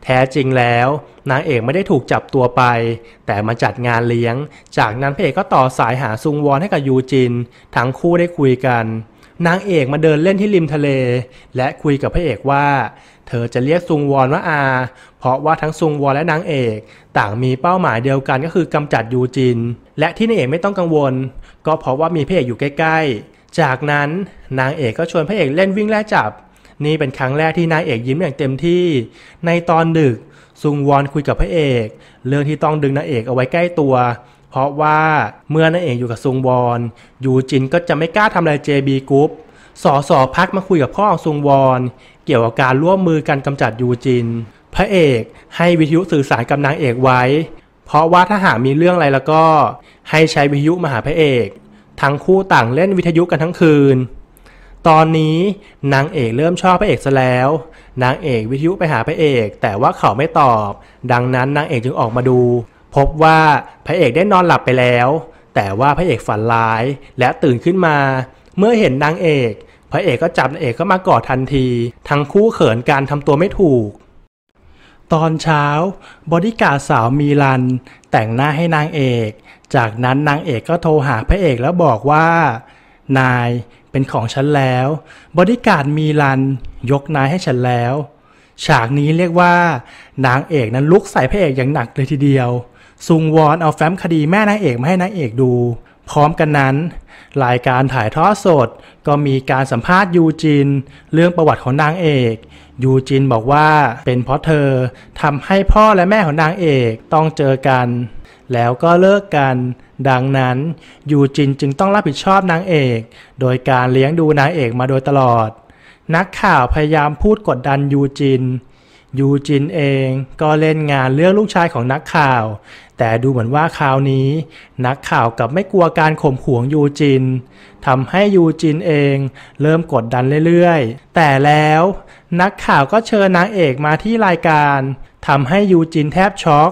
แท้จริงแล้วนางเอกไม่ได้ถูกจับตัวไป แต่มาจัดงานเลี้ยง จากนั้นพระเอกก็ต่อสายหาซุงวอนให้กับยูจิน ทั้งคู่ได้คุยกันนางเอกมาเดินเล่นที่ริมทะเลและคุยกับพระเอกว่า เธอจะเรียกซุงวอนว่าอา เพราะว่าทั้งซุงวอนและนางเอกต่างมีเป้าหมายเดียวกันก็คือกำจัดยูจิน และที่นางเอกไม่ต้องกังวลก็เพราะว่ามีพระเอกอยู่ใกล้ๆ จากนั้นนางเอกก็ชวนพระเอกเล่นวิ่งแล่จับ นี่เป็นครั้งแรกที่นางเอกยิ้มอย่างเต็มที่ ในตอนดึกซุงวอนคุยกับพระเอกเรื่องที่ต้องดึงนางเอกเอาไว้ใกล้ตัวเพราะว่าเมื่อนั่นเองอยู่กับซุงวอนยูจินก็จะไม่กล้าทำอะไร JB กรุ๊ปสอสอพักมาคุยกับพ่อของซุงวอนเกี่ยวกับการร่วมมือกันกำจัดยูจิน พระเอกให้วิทยุสื่อสารกับนางเอกไว้ เพราะว่าถ้าหากมีเรื่องอะไรแล้วก็ ให้ใช้วิทยุมาหาพระเอก ทั้งคู่ต่างเล่นวิทยุกันทั้งคืน ตอนนี้นางเอกเริ่มชอบพระเอกซะแล้ว นางเอกวิทยุไปหาพระเอก แต่ว่าเขาไม่ตอบ ดังนั้นนางเอกจึงออกมาดูพบว่าพระเอกได้นอนหลับไปแล้ว แต่ว่าพระเอกฝันร้ายและตื่นขึ้นมา เมื่อเห็นนางเอก พระเอกก็จับนางเอกก็มากอดทันที ทั้งคู่เขินการทำตัวไม่ถูก ตอนเช้า บอดี้การ์ดสาวมีลันแต่งหน้าให้นางเอก จากนั้นนางเอกก็โทรหาพระเอกแล้วบอกว่า นายเป็นของฉันแล้ว บอดี้การ์ดมีลันยกนายให้ฉันแล้ว ฉากนี้เรียกว่า นางเอกนั้นลุกใส่พระเอกอย่างหนักเลยทีเดียวซุงวอนเอาแฟ้มคดีแม่นางเอกมาให้นางเอกดู พร้อมกันนั้นรายการถ่ายทอดสดก็มีการสัมภาษณ์ยูจิน เรื่องประวัติของนางเอก ยูจินบอกว่าเป็นเพราะเธอทำให้พ่อและแม่ของนางเอกต้องเจอกัน แล้วก็เลิกกัน ดังนั้นยูจินจึงต้องรับผิดชอบนางเอก โดยการเลี้ยงดูนางเอกมาโดยตลอด นักข่าวพยายามพูดกดดันยูจินยูจินเองก็เล่นงานเรื่องลูกชายของนักข่าวแต่ดูเหมือนว่า คราวนี้ นักข่าวกับไม่กลัวการข่มข่วงยูจินทำให้ยูจินเองเริ่มกดดันเรื่อย ๆ แต่แล้ว นักข่าวก็เชิญนางเอกมาที่รายการทำให้ยูจินแทบช็อก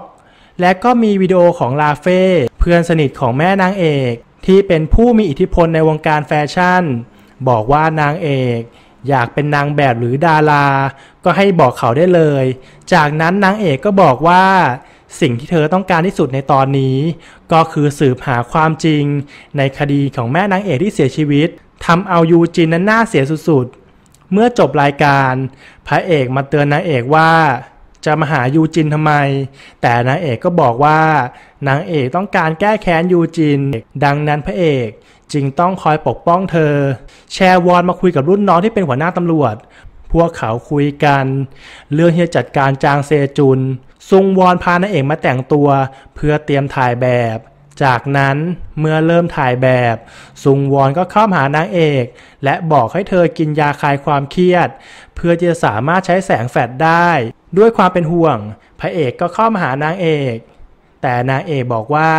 และก็มีวิดีโอของลาเฟ่เพื่อนสนิทของแม่นางเอกที่เป็นผู้มีอิทธิพลในวงการแฟชั่น บอกว่านางเอกอยากเป็นนางแบบหรือดารา ก็ให้บอกเขาได้เลย จากนั้นนางเอกก็บอกว่า สิ่งที่เธอต้องการที่สุดในตอนนี้ ก็คือสืบหาความจริง ในคดีของแม่นางเอกที่เสียชีวิตทำเอายูจินนั้นน่าเสียสุดๆเมื่อจบรายการ พระเอกมาเตือนนางเอกว่าจะมาหายูจินทำไม แต่นางเอกก็บอกว่านางเอกต้องการแก้แค้นยูจินดังนั้นพระเอกจึงต้องคอยปกป้องเธอ แชร์วอนมาคุยกับรุ่นน้องที่เป็นหัวหน้าตำรวจ พวกเขาคุยกัน เรื่องที่จะจัดการจางเซจุน ซุงวอนพานางเอกมาแต่งตัวเพื่อเตรียมถ่ายแบบ จากนั้นเมื่อเริ่มถ่ายแบบ ซุงวอนก็เข้าหานางเอก และบอกให้เธอกินยาคลายความเครียด เพื่อจะสามารถใช้แสงแฟลชได้ ด้วยความเป็นห่วง พระเอกก็เข้ามาหานางเอก แต่นางเอกบอกว่า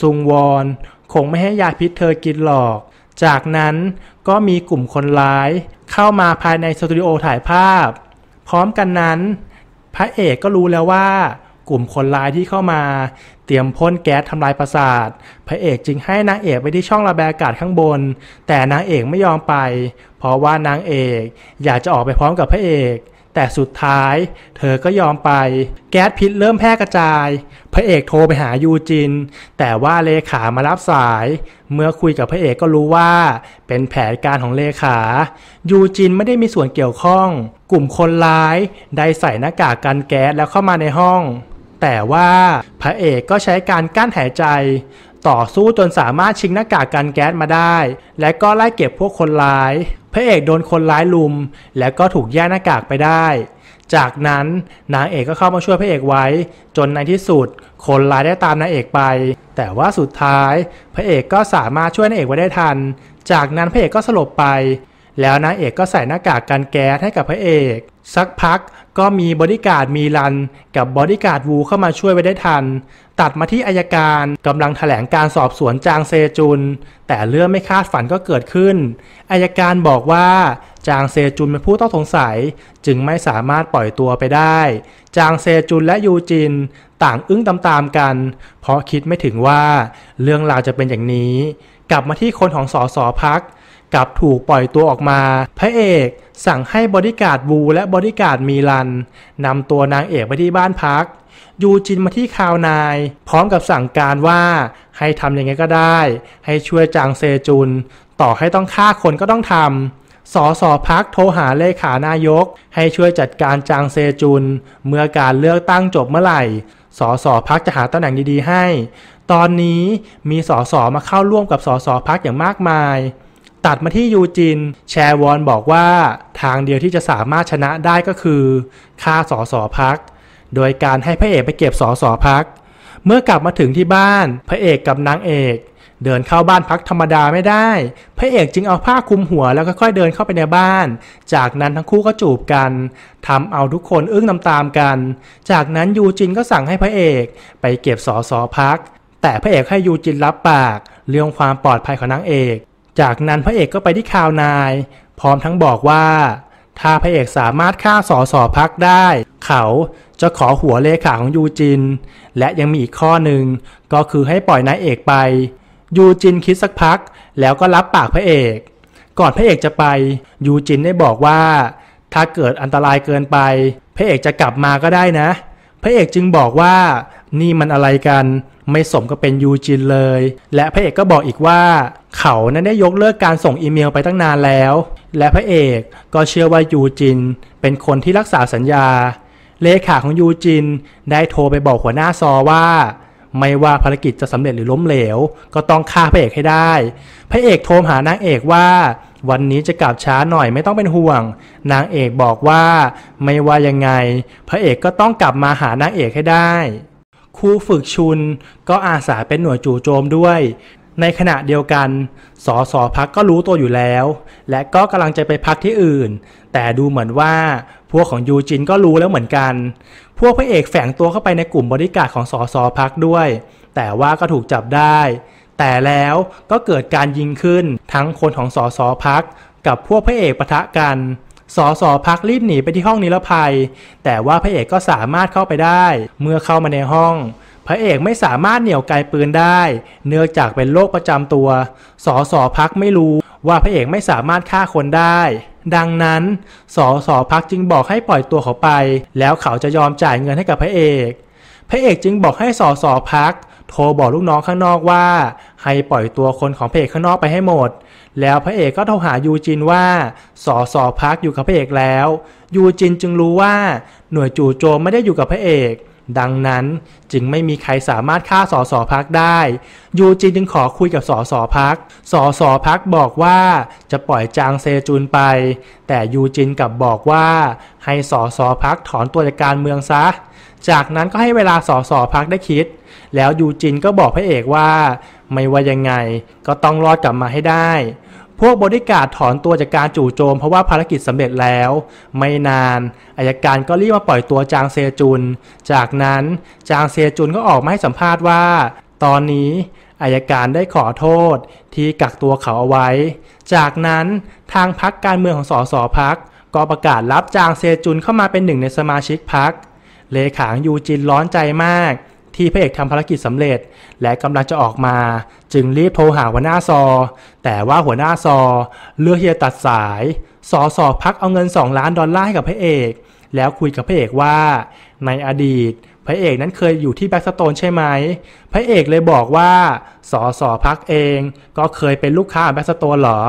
ซุงวอนคงไม่ให้ยาพิษเธอกินหรอก จากนั้นก็มีกลุ่มคนร้ายเข้ามาภายในสตูดิโอถ่ายภาพ พร้อมกันนั้น พระเอกก็รู้แล้วว่า กลุ่มคนร้ายที่เข้ามา เตรียมพ่นแก๊สทำลายประสาท พระเอกจึงให้นางเอกไปที่ช่องระบายอากาศข้างบน แต่นางเอกไม่ยอมไป เพราะว่านางเอกอยากจะออกไปพร้อมกับพระเอกแต่สุดท้ายเธอก็ยอมไป แก๊สพิษเริ่มแพร่กระจาย พระเอกโทรไปหายูจิน แต่ว่าเลขามารับสาย เมื่อคุยกับพระเอกก็รู้ว่า เป็นแผนการของเลขา ยูจินไม่ได้มีส่วนเกี่ยวข้อง กลุ่มคนร้ายได้ใส่หน้ากากกันแก๊สแล้วเข้ามาในห้อง แต่ว่าพระเอกก็ใช้การกั้นหายใจ ต่อสู้จนสามารถชิงหน้ากากกันแก๊สมาได้ และก็ไล่เก็บพวกคนร้ายพระเอกโดนคนร้ายลุมแล้วก็ถูกแย่หน้ากากไปได้ จากนั้นนางเอกก็เข้ามาช่วยพระเอกไว้ จนในที่สุดคนร้ายได้ตามนางเอกไป แต่ว่าสุดท้ายพระเอกก็สามารถช่วยนางเอกไว้ได้ทัน จากนั้นพระเอกก็สลบไปแล้วนางเอกก็ใส่หน้ากากกันแก๊สให้กับพระเอก สักพักก็มีบอดี้การ์ดมีรันกับบอดี้การ์ดวูเข้ามาช่วยไว้ได้ทัน ตัดมาที่อายการกำลังถแถลงการสอบสวนจางเซจุน แต่เรื่องไม่คาดฝันก็เกิดขึ้นอายการบอกว่าจางเซจุนเป็นผู้ต้องสงสัย จึงไม่สามารถปล่อยตัวไปได้ จางเซจุนและยูจิน ต่างอึ้งตามๆกัน เพราะคิดไม่ถึงว่า เรื่องราวจะเป็นอย่างนี้ กลับมาที่คนของสอสอพักกลับถูกปล่อยตัวออกมา พระเอกสั่งให้บริการดวูและบริการมีลันนำตัวนางเอกไปที่บ้านพัก ยูจินมาที่คาวนาย พร้อมกับสั่งการว่าให้ทำยังไงก็ได้ ให้ช่วยจางเซจุนต่อให้ต้องฆ่าคนก็ต้องทำสสพักโทรหาเลขานายก ให้ช่วยจัดการจางเซจุน เมื่อการเลือกตั้งจบเมื่อไหร่สสพักจะหาตำแหน่งดีๆให้ ตอนนี้มีสสมาเข้าร่วมกับสสพักอย่างมากมายตัดมาที่ยูจินแชร์วอน บอกว่าทางเดียวที่จะสามารถชนะได้ก็คือฆ่าสอสอพัก โดยการให้พระเอกไปเก็บสอสอพักเมื่อกลับมาถึงที่บ้าน พระเอกกับนางเอก เดินเข้าบ้านพักธรรมดาไม่ได้ พระเอกจึงเอาผ้าคลุมหัวแล้วก็ค่อยเดินเข้าไปในบ้าน จากนั้นทั้งคู่ก็จูบกัน ทำเอาทุกคนอึ้งน้าตามกัน จากนั้นยูจินก็สั่งให้พระเอกไปเก็บสอสอพักแต่พระเอกให้ยูจินรับปากเรื่องความปลอดภัยของนางเอกจากนั้นพระเอกก็ไปที่คาวนายพร้อมทั้งบอกว่า ถ้าพระเอกสามารถฆ่าสอสอพักได้ เขาจะขอหัวเลขาของยูจิน และยังมีอีกข้อหนึ่งก็คือให้ปล่อยนายเอกไป ยูจินคิดสักพักแล้วก็รับปากพระเอก ก่อนพระเอกจะไป ยูจินได้บอกว่า ถ้าเกิดอันตรายเกินไป พระเอกจะกลับมาก็ได้นะ พระเอกจึงบอกว่า นี่มันอะไรกันไม่สมกับเป็นยูจินเลย และพระเอกก็บอกอีกว่าเขานั้นได้ยกเลิกการส่งอีเมลไปตั้งนานแล้ว และพระเอกก็เชื่อว่ายูจินเป็นคนที่รักษาสัญญา เลขาของยูจินได้โทรไปบอกหัวหน้าซอว่า ไม่ว่าภารกิจจะสำเร็จหรือล้มเหลว ก็ต้องฆ่าพระเอกให้ได้ พระเอกโทรหานางเอกว่า วันนี้จะกลับช้าหน่อยไม่ต้องเป็นห่วง นางเอกบอกว่าไม่ว่ายังไง พระเอกก็ต้องกลับมาหานางเอกให้ได้ ครูฝึกชุนก็อาสาเป็นหน่วยจู่โจมด้วยในขณะเดียวกัน สสพักก็รู้ตัวอยู่แล้ว และก็กำลังจะไปพักที่อื่น แต่ดูเหมือนว่า พวกของยูจินก็รู้แล้วเหมือนกัน พวกพระเอกแฝงตัวเข้าไปในกลุ่มบริการของสสพักด้วย แต่ว่าก็ถูกจับได้ แต่แล้วก็เกิดการยิงขึ้นทั้งคนของสสพักกับพวกพระเอกปะทะกันสอสอพักรีบหนีไปที่ห้องนิรภัย แต่ว่าพระเอกก็สามารถเข้าไปได้ เมื่อเข้ามาในห้องพระเอกไม่สามารถเหนี่ยวไกลปืนได้เนื่องจากเป็นโรคประจำตัวสอสอพักไม่รู้ว่าพระเอกไม่สามารถฆ่าคนได้ดังนั้นสอสอพักจึงบอกให้ปล่อยตัวเขาไปแล้วเขาจะยอมจ่ายเงินให้กับพระเอกพระเอกจึงบอกให้สอสอพักโทรบอกลูกน้องข้างนอกว่าให้ปล่อยตัวคนของพระเอกข้างนอกไปให้หมดแล้วพระเอกก็โทรหายูจินว่าสอสอพักอยู่กับพระเอกแล้ว ยูจินจึงรู้ว่าหน่วยจู่โจมไม่ได้อยู่กับพระเอกดังนั้นจึงไม่มีใครสามารถฆ่าสอสอพักได้ ยูจินจึงขอคุยกับสอสอพักสอสอพักบอกว่าจะปล่อยจางเซจุนไป แต่ยูจินกลับบอกว่าให้สอสอพักถอนตัวจากการเมืองซะ จากนั้นก็ให้เวลาสอสอพักได้คิด แล้วยูจินก็บอกพระเอกว่า ไม่ว่ายังไงก็ต้องรอดกลับมาให้ได้พวกบริการถอนตัวจากการจู่โจม เพราะว่าภารกิจสำเร็จแล้วไม่นานอายการก็รีบมาปล่อยตัวจางเซจุน จากนั้นจางเซจุนก็ออกมาให้สัมภาษณ์ว่า ตอนนี้อายการได้ขอโทษที่กักตัวเขาเอาไว้ จากนั้นทางพักการเมืองของสสพักก็ประกาศรับจางเซจุนเข้ามาเป็นหนึ่งในสมาชิกพักเลขางยูจินร้อนใจมากที่พระเอกทำภารกิจสำเร็จ และกำลังจะออกมาจึงรีบโทรหาหัวหน้าซอแต่ว่าหัวหน้าซอ เลือกที่จะตัดสายสอสอพักเอาเงิน2ล้านดอลลาร์ให้กับพระเอก แล้วคุยกับพระเอกว่า ในอดีต พระเอกนั้นเคยอยู่ที่แบ็กสโตนใช่ไหม พระเอกเลยบอกว่าสอสอพักเองก็เคยเป็นลูกค้าแบ็กสโตนหรอ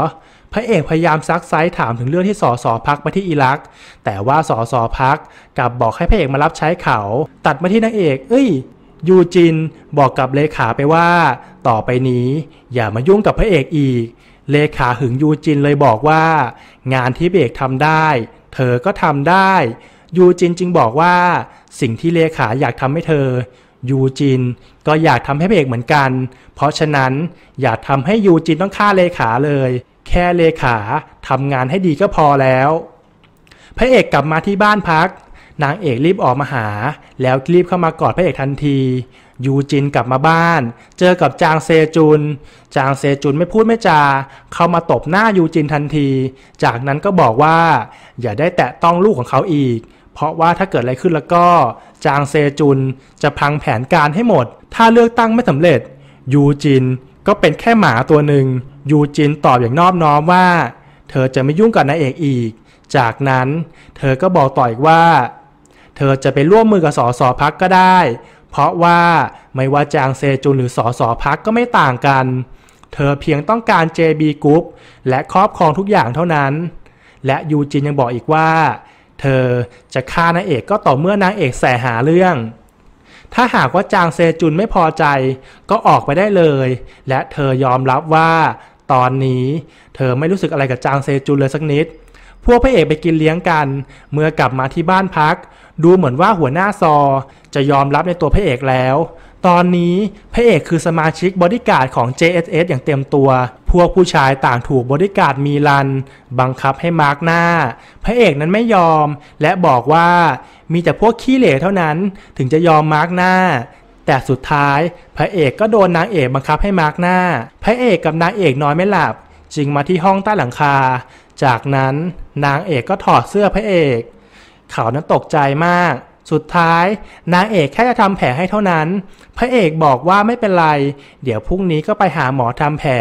พระเอกพยายามซักไซส์ถามถึงเรื่องที่สอสอพักมาที่อิรักแต่ว่าสอสอพักกลับบอกให้พระเอกมารับใช้เขา ตัดมาที่นางเอกเอ้ยยูจินบอกกับเลขาไปว่า ต่อไปนี้อย่ามายุ่งกับพระเอกอีก เลขาหึงยูจินเลยบอกว่า งานที่รเบกทำได้ เธอก็ทำได้ ยูจินจึงบอกว่าสิ่งที่เลขาอยากทำให้เธอ ยูจินก็อยากทำให้รเบกเหมือนกัน เพราะฉะนั้นอย่าทำให้ยูจินต้องฆ่าเลขาเลย แค่เลขาทำงานให้ดีก็พอแล้ว พระเอกกลับมาที่บ้านพักนางเอกรีบออกมาหา แล้วรีบเข้ามากอดพระเอกทันที ยูจินกลับมาบ้าน เจอกับจางเซจุน จางเซจุนไม่พูดไม่จา เข้ามาตบหน้ายูจินทันที จากนั้นก็บอกว่า อย่าได้แตะต้องลูกของเขาอีก เพราะว่าถ้าเกิดอะไรขึ้นแล้วก็จางเซจุนจะพังแผนการให้หมด ถ้าเลือกตั้งไม่สำเร็จ ยูจินก็เป็นแค่หมาตัวหนึ่ง ยูจินตอบอย่างนอบน้อมว่า เธอจะไม่ยุ่งกับนายเอกอีก จากนั้นเธอก็บอกต่ออีกว่าเธอจะไปร่วมมือกับสสพักก็ได้ เพราะว่าไม่ว่าจางเซจุนหรือสสพักก็ไม่ต่างกัน เธอเพียงต้องการ JB Group และครอบครองทุกอย่างเท่านั้น และยูจินยังบอกอีกว่า เธอจะฆ่านางเอกก็ต่อเมื่อนางเอกแสหาเรื่อง ถ้าหากว่าจางเซจุนไม่พอใจ ก็ออกไปได้เลย และเธอยอมรับว่า ตอนนี้ เธอไม่รู้สึกอะไรกับจางเซจุนเลยสักนิดพวกพระเอกไปกินเลี้ยงกัน เมื่อกลับมาที่บ้านพัก ดูเหมือนว่าหัวหน้าซอจะยอมรับในตัวพระเอกแล้ว ตอนนี้พระเอกคือสมาชิกบอดี้การ์ดของ JSS อย่างเต็มตัว พวกผู้ชายต่างถูกบอดี้การ์ดมีลัน บังคับให้มาร์กหน้า พระเอกนั้นไม่ยอม และบอกว่ามีแต่พวกขี้เหร่เท่านั้นถึงจะยอมมาร์กหน้า แต่สุดท้ายพระเอกก็โดนนางเอกบังคับให้มาร์กหน้า พระเอกกับนางเอกนอนไม่หลับจึงมาที่ห้องใต้หลังคา จากนั้นนางเอกก็ถอดเสื้อพระเอก เขานั้นตกใจมาก สุดท้ายนางเอกแค่จะทำแผลให้เท่านั้น พระเอกบอกว่าไม่เป็นไร เดี๋ยวพรุ่งนี้ก็ไปหาหมอทำแผล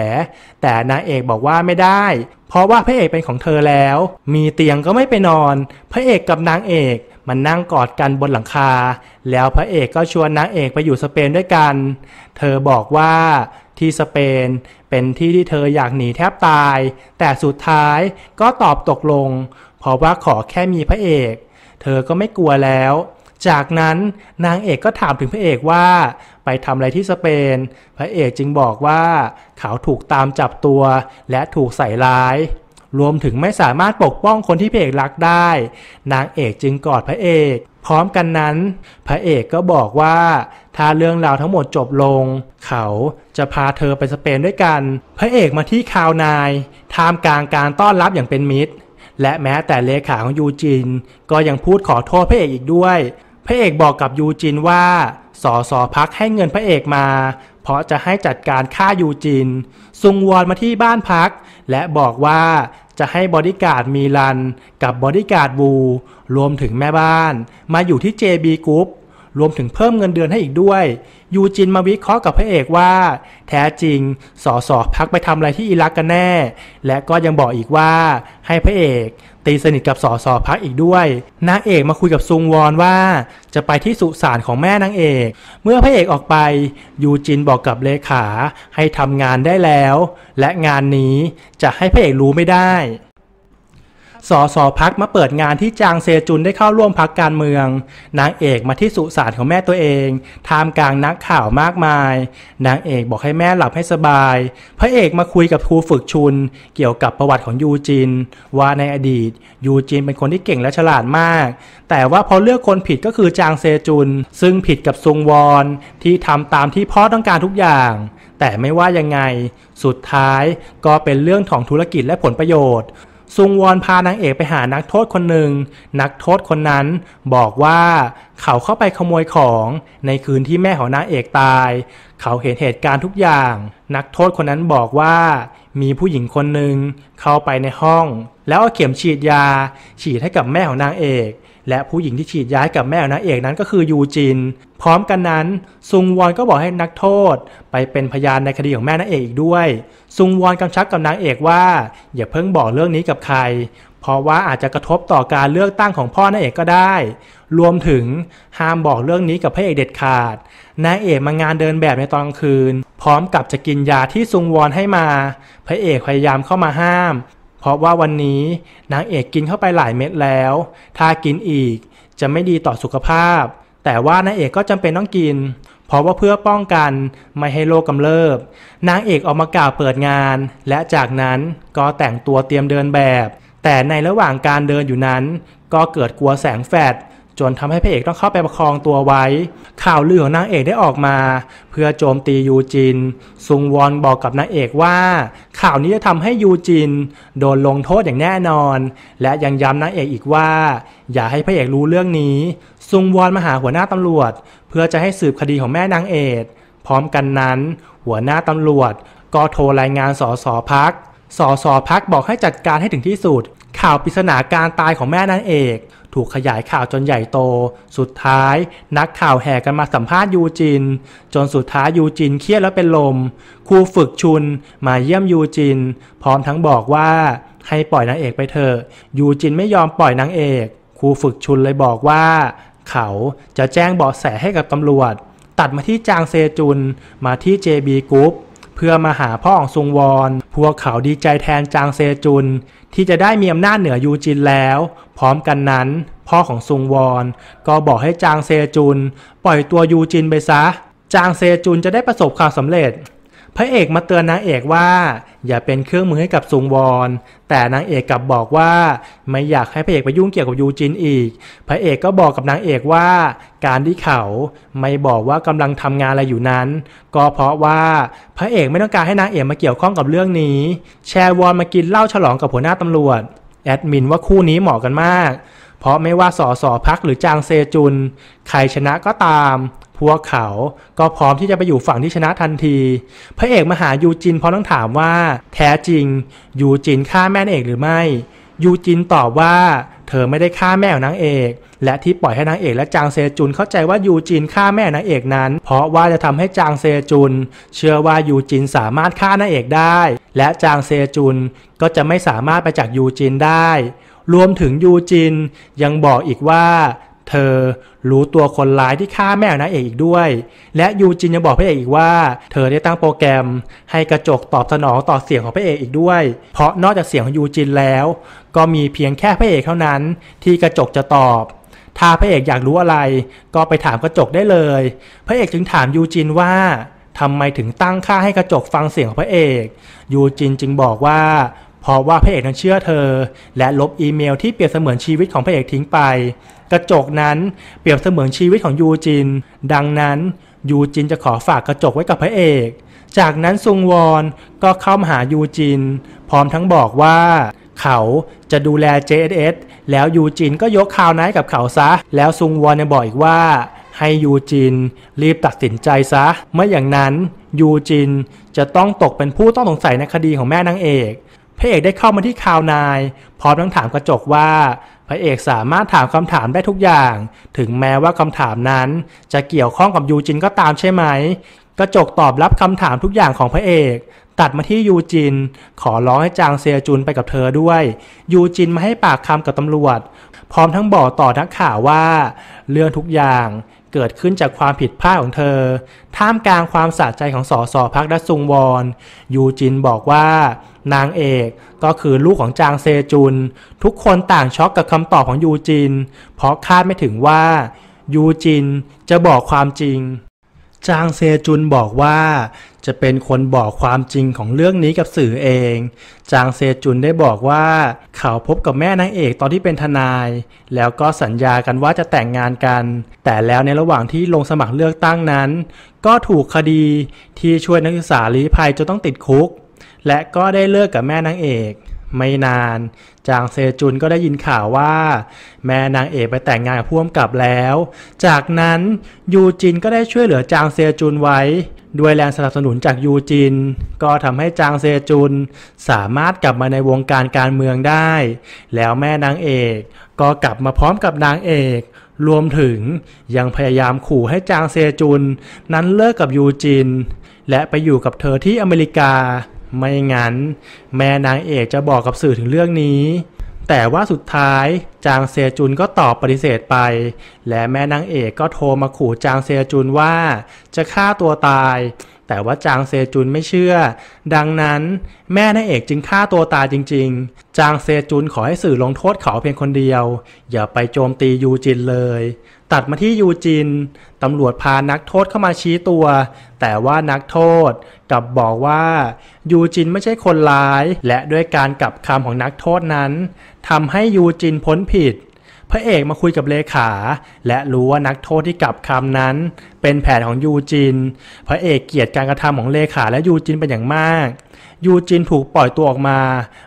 แต่นางเอกบอกว่าไม่ได้ เพราะว่าพระเอกเป็นของเธอแล้ว มีเตียงก็ไม่ไปนอน พระเอกกับนางเอกมันนั่งกอดกันบนหลังคา แล้วพระเอกก็ชวนนางเอกไปอยู่สเปนด้วยกัน เธอบอกว่าที่สเปนเป็นที่ที่เธออยากหนีแทบตาย แต่สุดท้ายก็ตอบตกลงเพราะว่าขอแค่มีพระเอก เธอก็ไม่กลัวแล้ว จากนั้นนางเอกก็ถามถึงพระเอกว่าไปทำอะไรที่สเปน พระเอกจึงบอกว่าเขาถูกตามจับตัวและถูกใส่ร้าย รวมถึงไม่สามารถปกป้องคนที่พระเอกรักได้ นางเอกจึงกอดพระเอกพร้อมกันนั้น พระเอกก็บอกว่า ถ้าเรื่องราวทั้งหมดจบลง เขาจะพาเธอไปสเปนด้วยกัน พระเอกมาที่คาวนายท่ามกลางการต้อนรับอย่างเป็นมิตร และแม้แต่เลขาของยูจินก็ยังพูดขอโทษพระเอกอีกด้วย พระเอกบอกกับยูจินว่าสอสอพักให้เงินพระเอกมา เพราะจะให้จัดการฆ่ายูจินซุงวอนมาที่บ้านพักและบอกว่าจะให้บอดี้การ์ดมีรันกับบอดี้การ์ดวูรวมถึงแม่บ้านมาอยู่ที่ JB Group รวมถึงเพิ่มเงินเดือนให้อีกด้วย ยูจินมาวิเคราะห์กับพระเอกว่า แท้จริงสอสอพักไปทำอะไรที่อิรักกันแน่ และก็ยังบอกอีกว่าให้พระเอกตีสนิทกับสอสอพักอีกด้วย นางเอกมาคุยกับซุงวอนว่า จะไปที่สุสานของแม่นางเอก เมื่อพระเอกออกไป ยูจินบอกกับเลขาให้ทำงานได้แล้ว และงานนี้จะให้พระเอกรู้ไม่ได้สสพักมาเปิดงานที่จางเซจุนได้เข้าร่วมพักการเมืองนางเอกมาที่สุสานของแม่ตัวเองท่ามกลางนักข่าวมากมาย นางเอกบอกให้แม่หลับให้สบาย พระเอกมาคุยกับครูฝึกชุน เกี่ยวกับประวัติของยูจิน ว่าในอดีต ยูจินเป็นคนที่เก่งและฉลาดมาก แต่ว่าพอเลือกคนผิดก็คือจางเซจุน ซึ่งผิดกับซุงวอนที่ทำตามที่พ่อต้องการทุกอย่าง แต่ไม่ว่ายังไงสุดท้ายก็เป็นเรื่องของธุรกิจและผลประโยชน์ซุงวอนพานางเอกไปหานักโทษคนหนึ่ง นักโทษคนนั้นบอกว่าเขาเข้าไปขโมยของในคืนที่แม่ของนางเอกตาย เขาเห็นเหตุการณ์ทุกอย่าง นักโทษคนนั้นบอกว่า มีผู้หญิงคนหนึ่งเข้าไปในห้อง แล้วเอาเข็มฉีดยา ฉีดให้กับแม่ของนางเอกและผู้หญิงที่ฉีดย้ายกับแม่ของนางเอกนั้นก็คือยูจิน พร้อมกันนั้นซุงวอนก็บอกให้นักโทษ ไปเป็นพยานในคดีของแม่นางเอกอีกด้วย ซุงวอนกำชับกับนางเอกว่า อย่าเพิ่งบอกเรื่องนี้กับใคร เพราะว่าอาจจะกระทบต่อการเลือกตั้งของพ่อนางเอกก็ได้ รวมถึงห้ามบอกเรื่องนี้กับพระเอกเด็ดขาด นางเอกมางานเดินแบบในตอนกลางคืน พร้อมกับจะกินยาที่ซุงวอนให้มา พระเอกพยายามเข้ามาห้ามเพราะว่าวันนี้นางเอกกินเข้าไปหลายเม็ดแล้ว ถ้ากินอีกจะไม่ดีต่อสุขภาพ แต่ว่านางเอกก็จำเป็นต้องกิน เพราะว่าเพื่อป้องกันไม่ให้โรคกำเริบ นางเอกออกมากล่าวเปิดงาน และจากนั้นก็แต่งตัวเตรียมเดินแบบ แต่ในระหว่างการเดินอยู่นั้น ก็เกิดกลัวแสงแฟดจนทำให้พระเอกต้องเข้าไปประคองตัวไว้ ข่าวลือของนางเอกได้ออกมา เพื่อโจมตียูจินซุงวอนบอกกับนางเอกว่า ข่าวนี้จะทำให้ยูจิน โดนลงโทษอย่างแน่นอน และยังย้ำนางเอกอีกว่า อย่าให้พระเอกรู้เรื่องนี้ ซุงวอนมาหาหัวหน้าตำรวจ เพื่อจะให้สืบคดีของแม่นางเอก พร้อมกันนั้น หัวหน้าตำรวจก็โทรรายงานสสพักสสพักบอกให้จัดการให้ถึงที่สุด ข่าวปริศนาการตายของแม่นางเอกถูกขยายข่าวจนใหญ่โต สุดท้ายนักข่าวแห่กันมาสัมภาษณ์ยูจิน จนสุดท้ายยูจินเครียดแล้วเป็นลม ครูฝึกชุนมาเยี่ยมยูจิน พร้อมทั้งบอกว่าให้ปล่อยนางเอกไปเถอะ ยูจินไม่ยอมปล่อยนางเอก ครูฝึกชุนเลยบอกว่า เขาจะแจ้งเบาะแสให้กับตำรวจ ตัดมาที่จางเซจุน มาที่ JB Group พื่อมาหาพ่อของซุงวอน พวกเขาดีใจแทนจางเซจุน ที่จะได้มีอำนาจเหนือยูจินแล้ว พร้อมกันนั้นพ่อของซุงวอนก็บอกให้จางเซจุน ปล่อยตัวยูจินไปซะ จางเซจุนจะได้ประสบความสำเร็จพระเอกมาเตือนนางเอกว่า อย่าเป็นเครื่องมือให้กับซุงวอนแต่นางเอกกลับบอกว่าไม่อยากให้พระเอกไปยุ่งเกี่ยวกับยูจินอีก พระเอกก็บอกกับนางเอกว่า การที่เขาไม่บอกว่ากำลังทำงานอะไรอยู่นั้น ก็เพราะว่าพระเอกไม่ต้องการให้นางเอกมาเกี่ยวข้องกับเรื่องนี้ แชร์วอนมากินเหล้าฉลองกับหัวหน้าตำรวจแอดมินว่าคู่นี้เหมาะกันมากเพราะไม่ว่าสอสอพักหรือจางเซจุน ใครชนะก็ตามพวกเขาก็พร้อมที่จะไปอยู่ฝั่งที่ชนะทันที พระเอกมาหายูจินพร้อมทั้งถามว่า แท้จริง ยูจินฆ่าแม่นเอกหรือไม่ ยูจินตอบว่า เธอไม่ได้ฆ่าแม่ของนางเอก และที่ปล่อยให้นางเอกและจางเซจุนเข้าใจว่ายูจินฆ่าแม่นางเอกนั้น เพราะว่าจะทำให้จางเซจุน เชื่อว่ายูจินสามารถฆ่านางเอกได้ และจางเซจุนก็จะไม่สามารถไปจากยูจินได้ รวมถึงยูจิน ยังบอกอีกว่าเธอรู้ตัวคนร้ายที่ฆ่าแม่นางเอกอีกด้วย และยูจินยังบอกพระเอกอีกว่าเธอได้ตั้งโปรแกรมให้กระจกตอบสนองต่อเสียงของพระเอกอีกด้วย เพราะนอกจากเสียงของยูจินแล้ว ก็มีเพียงแค่พระเอกเท่านั้นที่กระจกจะตอบ ถ้าพระเอกอยากรู้อะไร ก็ไปถามกระจกได้เลย พระเอกจึงถามยูจินว่าทำไมถึงตั้งค่าให้กระจกฟังเสียงของพระเอก ยูจินจึงบอกว่าเพราะว่าพระเอกนั้นเชื่อเธอ และลบอีเมลที่เปรียบเสมือนชีวิตของพระเอกทิ้งไปกระจกนั้นเปรียบเสมือนชีวิตของยูจิน ดังนั้นยูจินจะขอฝากกระจกไว้กับพระเอก จากนั้นซุงวอนก็เข้ามาหายูจิน พร้อมทั้งบอกว่า เขาจะดูแล JSS แล้วยูจินก็ยกข่าวนั้นกับเขาซะ แล้วซุงวอนยังบอกอีกว่าให้ยูจินรีบตัดสินใจซะไม่อย่างนั้นยูจินจะต้องตกเป็นผู้ต้องสงสัยในคดีของแม่นางเอก พระเอกได้เข้ามาที่ข่าวนายพร้อมทั้งถามกระจกว่าพระเอกสามารถถามคำถามได้ทุกอย่าง ถึงแม้ว่าคำถามนั้น จะเกี่ยวข้องกับยูจินก็ตามใช่ไหม กระจกตอบรับคำถามทุกอย่างของพระเอก ตัดมาที่ยูจิน ขอร้องให้จางเซียจุนไปกับเธอด้วย ยูจินมาให้ปากคำกับตำรวจ พร้อมทั้งบอกต่อนักข่าวว่าเรื่องทุกอย่างเกิดขึ้นจากความผิดพลาดของเธอท่ามกลางความสะใจของสอสอพักดัซุงวอนยูจินบอกว่า นางเอกก็คือลูกของจางเซจุน ทุกคนต่างช็อกกับคำตอบของยูจิน เพราะคาดไม่ถึงว่า ยูจินจะบอกความจริงจางเซจุนบอกว่าจะเป็นคนบอกความจริงของเรื่องนี้กับสื่อเอง จางเซจุนได้บอกว่าเขาพบกับแม่นางเอกตอนที่เป็นทนาย แล้วก็สัญญากันว่าจะแต่งงานกัน แต่แล้วในระหว่างที่ลงสมัครเลือกตั้งนั้น ก็ถูกคดีที่ช่วยนักศึกษาลี้ภัยจนต้องติดคุก และก็ได้เลิกกับแม่นางเอกไม่นานจางเซจุนก็ได้ยินข่าวว่า แม่นางเอกไปแต่งงานกับพ่วงกับแล้ว จากนั้นยูจินก็ได้ช่วยเหลือจางเซจุนไว้ ด้วยแรงสนับสนุนจากยูจิน ก็ทำให้จางเซจุนสามารถกลับมาในวงการการเมืองได้ แล้วแม่นางเอกก็กลับมาพร้อมกับนางเอก รวมถึงยังพยายามขู่ให้จางเซจุนนั้นเลิกกับยูจิน และไปอยู่กับเธอที่อเมริกาไม่งั้นแม่นางเอกจะบอกกับสื่อถึงเรื่องนี้ แต่ว่าสุดท้ายจางเซจุนก็ตอบปฏิเสธไป และแม่นางเอกก็โทรมาขู่จางเซจุนว่าจะฆ่าตัวตาย แต่ว่าจางเซจุนไม่เชื่อ ดังนั้นแม่นางเอกจึงฆ่าตัวตายจริง ๆจางเซจุนขอให้สื่อลงโทษเขาเพียงคนเดียวอย่าไปโจมตียูจินเลยตัดมาที่ยูจิน ตำรวจพานักโทษเข้ามาชี้ตัว แต่ว่านักโทษกลับบอกว่า ยูจินไม่ใช่คนร้าย และด้วยการกลับคำของนักโทษนั้นทำให้ยูจินพ้นผิด พระเอกมาคุยกับเลขา และรู้ว่านักโทษที่กลับคำนั้น เป็นแผนของยูจิน พระเอกเกลียดการกระทำของเลขาและยูจินเป็นอย่างมาก ยูจินถูกปล่อยตัวออกมา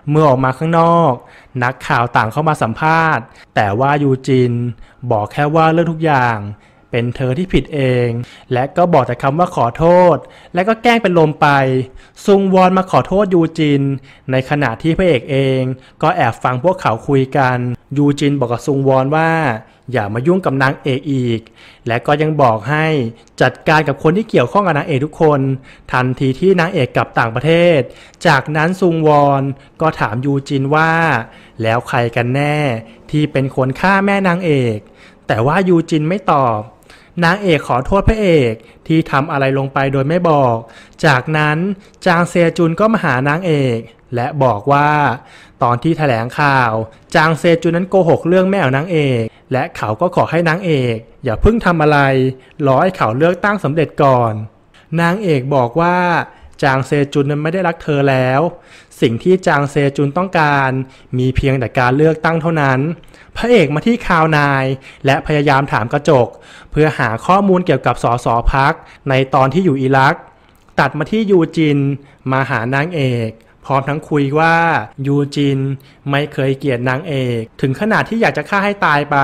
เมื่อออกมาข้างนอก นักข่าวต่างเข้ามาสัมภาษณ์ แต่ว่ายูจินบอกแค่ว่าเรื่องทุกอย่าง เป็นเธอที่ผิดเอง และก็บอกแต่คำว่าขอโทษ และก็แกล้งเป็นลมไปซุงวอนมาขอโทษยูจิน ในขณะที่พระเอกเอง ก็แอบฟังพวกเขาคุยกันยูจินบอกกับซุงวอนว่า อย่ามายุ่งกับนางเอกอีก และก็ยังบอกให้จัดการกับคนที่เกี่ยวข้องกับนางเอกทุกคน ทันทีที่นางเอกกลับต่างประเทศ จากนั้นซุงวอนก็ถามยูจินว่า แล้วใครกันแน่ที่เป็นคนฆ่าแม่นางเอกแต่ว่ายูจินไม่ตอบนางเอกขอโทษพระเอกที่ทำอะไรลงไปโดยไม่บอก จากนั้นจางเซจุนก็มาหานางเอก และบอกว่า ตอนที่ถแถลงข่าว จางเซจุนนั้นโกหกเรื่องแม่ของนางเอกและเขาก็ขอให้นางเอก อย่าเพิ่งทำอะไรรอให้เขาเลือกตั้งสำเร็จก่อน นางเอกบอกว่าจางเซจุนไม่ได้รักเธอแล้ว สิ่งที่จางเซจุนต้องการมีเพียงแต่การเลือกตั้งเท่านั้น พระเอกมาที่คาวนายและพยายามถามกระจก เพื่อหาข้อมูลเกี่ยวกับสอสอพัก ในตอนที่อยู่อิรักตัดมาที่ยูจินมาหานางเอก พร้อมทั้งคุยว่ายูจินไม่เคยเกลียดนางเอกถึงขนาดที่อยากจะฆ่าให้ตายไป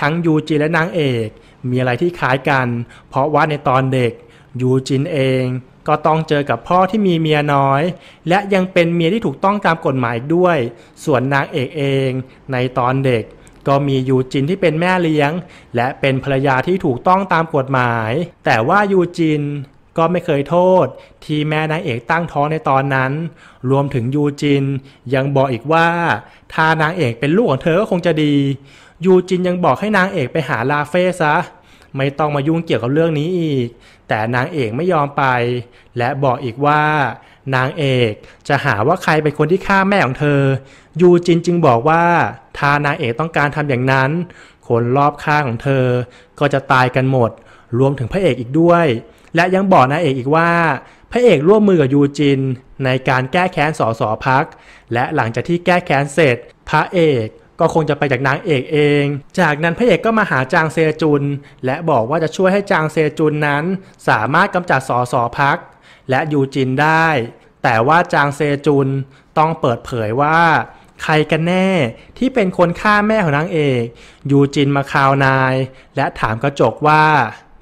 ทั้งยูจินและนางเอก มีอะไรที่คล้ายกัน เพราะว่าในตอนเด็กยูจินเองก็ต้องเจอกับพ่อที่มีเมียน้อย และยังเป็นเมียที่ถูกต้องตามกฎหมายด้วย ส่วนนางเอกเองในตอนเด็ก ก็มียูจินที่เป็นแม่เลี้ยง และเป็นภรรยาที่ถูกต้องตามกฎหมาย แต่ว่ายูจินก็ไม่เคยโทษที่แม่นางเอกตั้งท้องในตอนนั้น รวมถึงยูจิน ยังบอกอีกว่าถ้านางเอกเป็นลูกของเธอก็คงจะดี ยูจินยังบอกให้นางเอกไปหาลาเฟซะ ไม่ต้องมายุ่งเกี่ยวกับเรื่องนี้อีกแต่นางเอกไม่ยอมไป และบอกอีกว่า นางเอกจะหาว่าใครเป็นคนที่ฆ่าแม่ของเธอ ยูจินจึงบอกว่าถ้านางเอกต้องการทำอย่างนั้นคนรอบข้างของเธอ ก็จะตายกันหมดรวมถึงพระเอกอีกด้วย และยังบอกนางเอกอีกว่า พระเอกร่วมมือกับยูจินในการแก้แค้นสอสอพักและหลังจากที่แก้แค้นเสร็จพระเอกก็คงจะไปจากนางเอกเอง จากนั้นพระเอกก็มาหาจางเซจุน และบอกว่าจะช่วยให้จางเซจุนนั้น สามารถกำจัดสอสอพัก และยูจินได้ แต่ว่าจางเซจุนต้องเปิดเผยว่า ใครกันแน่ ที่เป็นคนฆ่าแม่ของนางเอก ยูจินมาคาวนาย และถามกระจกว่า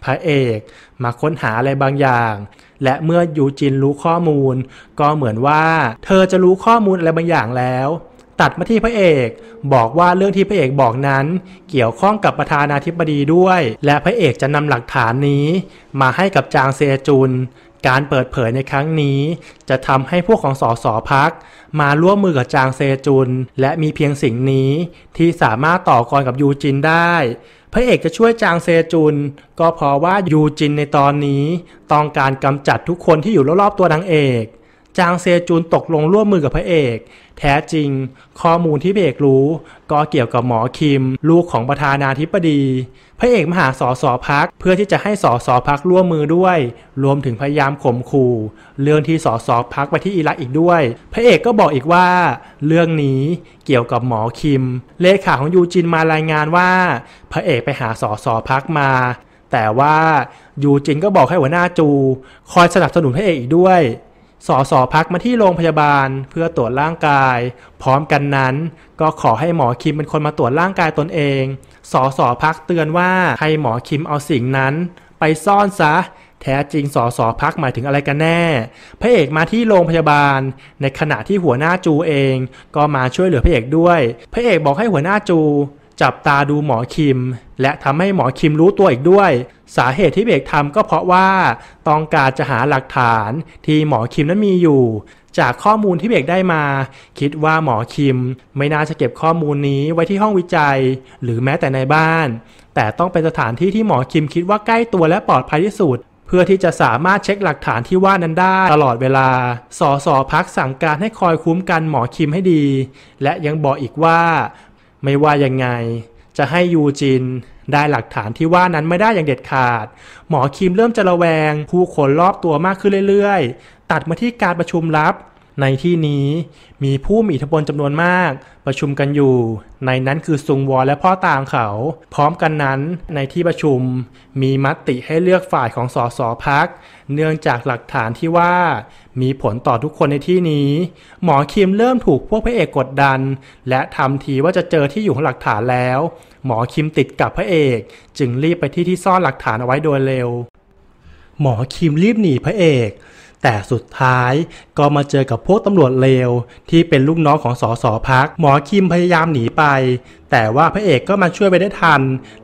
พระเอกมาค้นหาอะไรบางอย่าง และเมื่อยูจินรู้ข้อมูล ก็เหมือนว่าเธอจะรู้ข้อมูลอะไรบางอย่างแล้วตัดมาที่พระเอกบอกว่าเรื่องที่พระเอกบอกนั้นเกี่ยวข้องกับประธานาธิบดีด้วย และพระเอกจะนำหลักฐานนี้มาให้กับจางเซจุน การเปิดเผยในครั้งนี้จะทำให้พวกของสอสอพักมาร่วมมือกับจางเซจุนและมีเพียงสิ่งนี้ที่สามารถต่อกรกับยูจินได้ พระเอกจะช่วยจางเซจุนก็เพราะว่ายูจินในตอนนี้ต้องการกำจัดทุกคนที่อยู่รอบๆตัวนางเอกจางเซจูนตกลงร่วมมือกับพระเอก แท้จริง ข้อมูลที่พระเอกรู้ ก็เกี่ยวกับหมอคิม ลูกของประธานาธิบดี พระเอกมหาสอสอพักเพื่อที่จะให้สอสอพักร่วมมือด้วย รวมถึงพยายามข่มขู่ เรื่องที่สอสอพักไปที่อิรักอีกด้วย พระเอกก็บอกอีกว่า เรื่องนี้เกี่ยวกับหมอคิมเลขาของยูจินมารายงานว่า พระเอกไปหาสอสอพักมา แต่ว่ายูจินก็บอกให้หัวหน้าจู คอยสนับสนุนพระเอกอีกด้วยสอสอพักมาที่โรงพยาบาลเพื่อตรวจร่างกาย พร้อมกันนั้น ก็ขอให้หมอคิมเป็นคนมาตรวจร่างกายตนเองสอสอพักเตือนว่าให้หมอคิมเอาสิ่งนั้น ไปซ่อนซะ แท้จริงสอสอพักหมายถึงอะไรกันแน่พระเอกมาที่โรงพยาบาลในขณะที่หัวหน้าจูเอง ก็มาช่วยเหลือพระเอกด้วยพระเอกบอกให้หัวหน้าจูจับตาดูหมอคิม และทำให้หมอคิมรู้ตัวอีกด้วย สาเหตุที่เบกทำก็เพราะว่า ต้องการจะหาหลักฐานที่หมอคิมนั้นมีอยู่ จากข้อมูลที่เบกได้มา คิดว่าหมอคิม ไม่น่าจะเก็บข้อมูลนี้ไว้ที่ห้องวิจัย หรือแม้แต่ในบ้าน แต่ต้องเป็นสถานที่ที่หมอคิมคิดว่าใกล้ตัวและปลอดภัยที่สุดเพื่อที่จะสามารถเช็คหลักฐานที่ว่านั้นได้ตลอดเวลา สสพักสั่งการให้คอยคุ้มกันหมอคิมให้ดี และยังบอกอีกว่าไม่ว่ายังไง จะให้ยูจิน ได้หลักฐานที่ว่านั้นไม่ได้อย่างเด็ดขาด หมอคิมเริ่มจะระแวง ผู้คนรอบตัวมากขึ้นเรื่อย ๆ ตัดมาที่การประชุมลับในที่นี้มีผู้มีอิทธิพลจำนวนมาก ประชุมกันอยู่ ในนั้นคือ ซุงวอและพ่อตาของเขา พร้อมกันนั้นในที่ประชุมมีมติให้เลือกฝ่ายของสสพักเนื่องจากหลักฐานที่ว่า มีผลต่อทุกคนในที่นี้ หมอคิมเริ่มถูกพวกพระเอกกดดัน และทำทีว่าจะเจอที่อยู่ของหลักฐานแล้ว หมอคิมติดกับพระเอกจึงรีบไปที่ที่ซ่อนหลักฐานเอาไว้โดยเร็ว หมอคิมรีบหนีพระเอกแต่สุดท้ายก็มาเจอกับพวกตำรวจเลวที่เป็นลูกน้องของสอสอพักหมอคิมพยายามหนีไป แต่ว่าพระเอกก็มาช่วยไปได้ทัน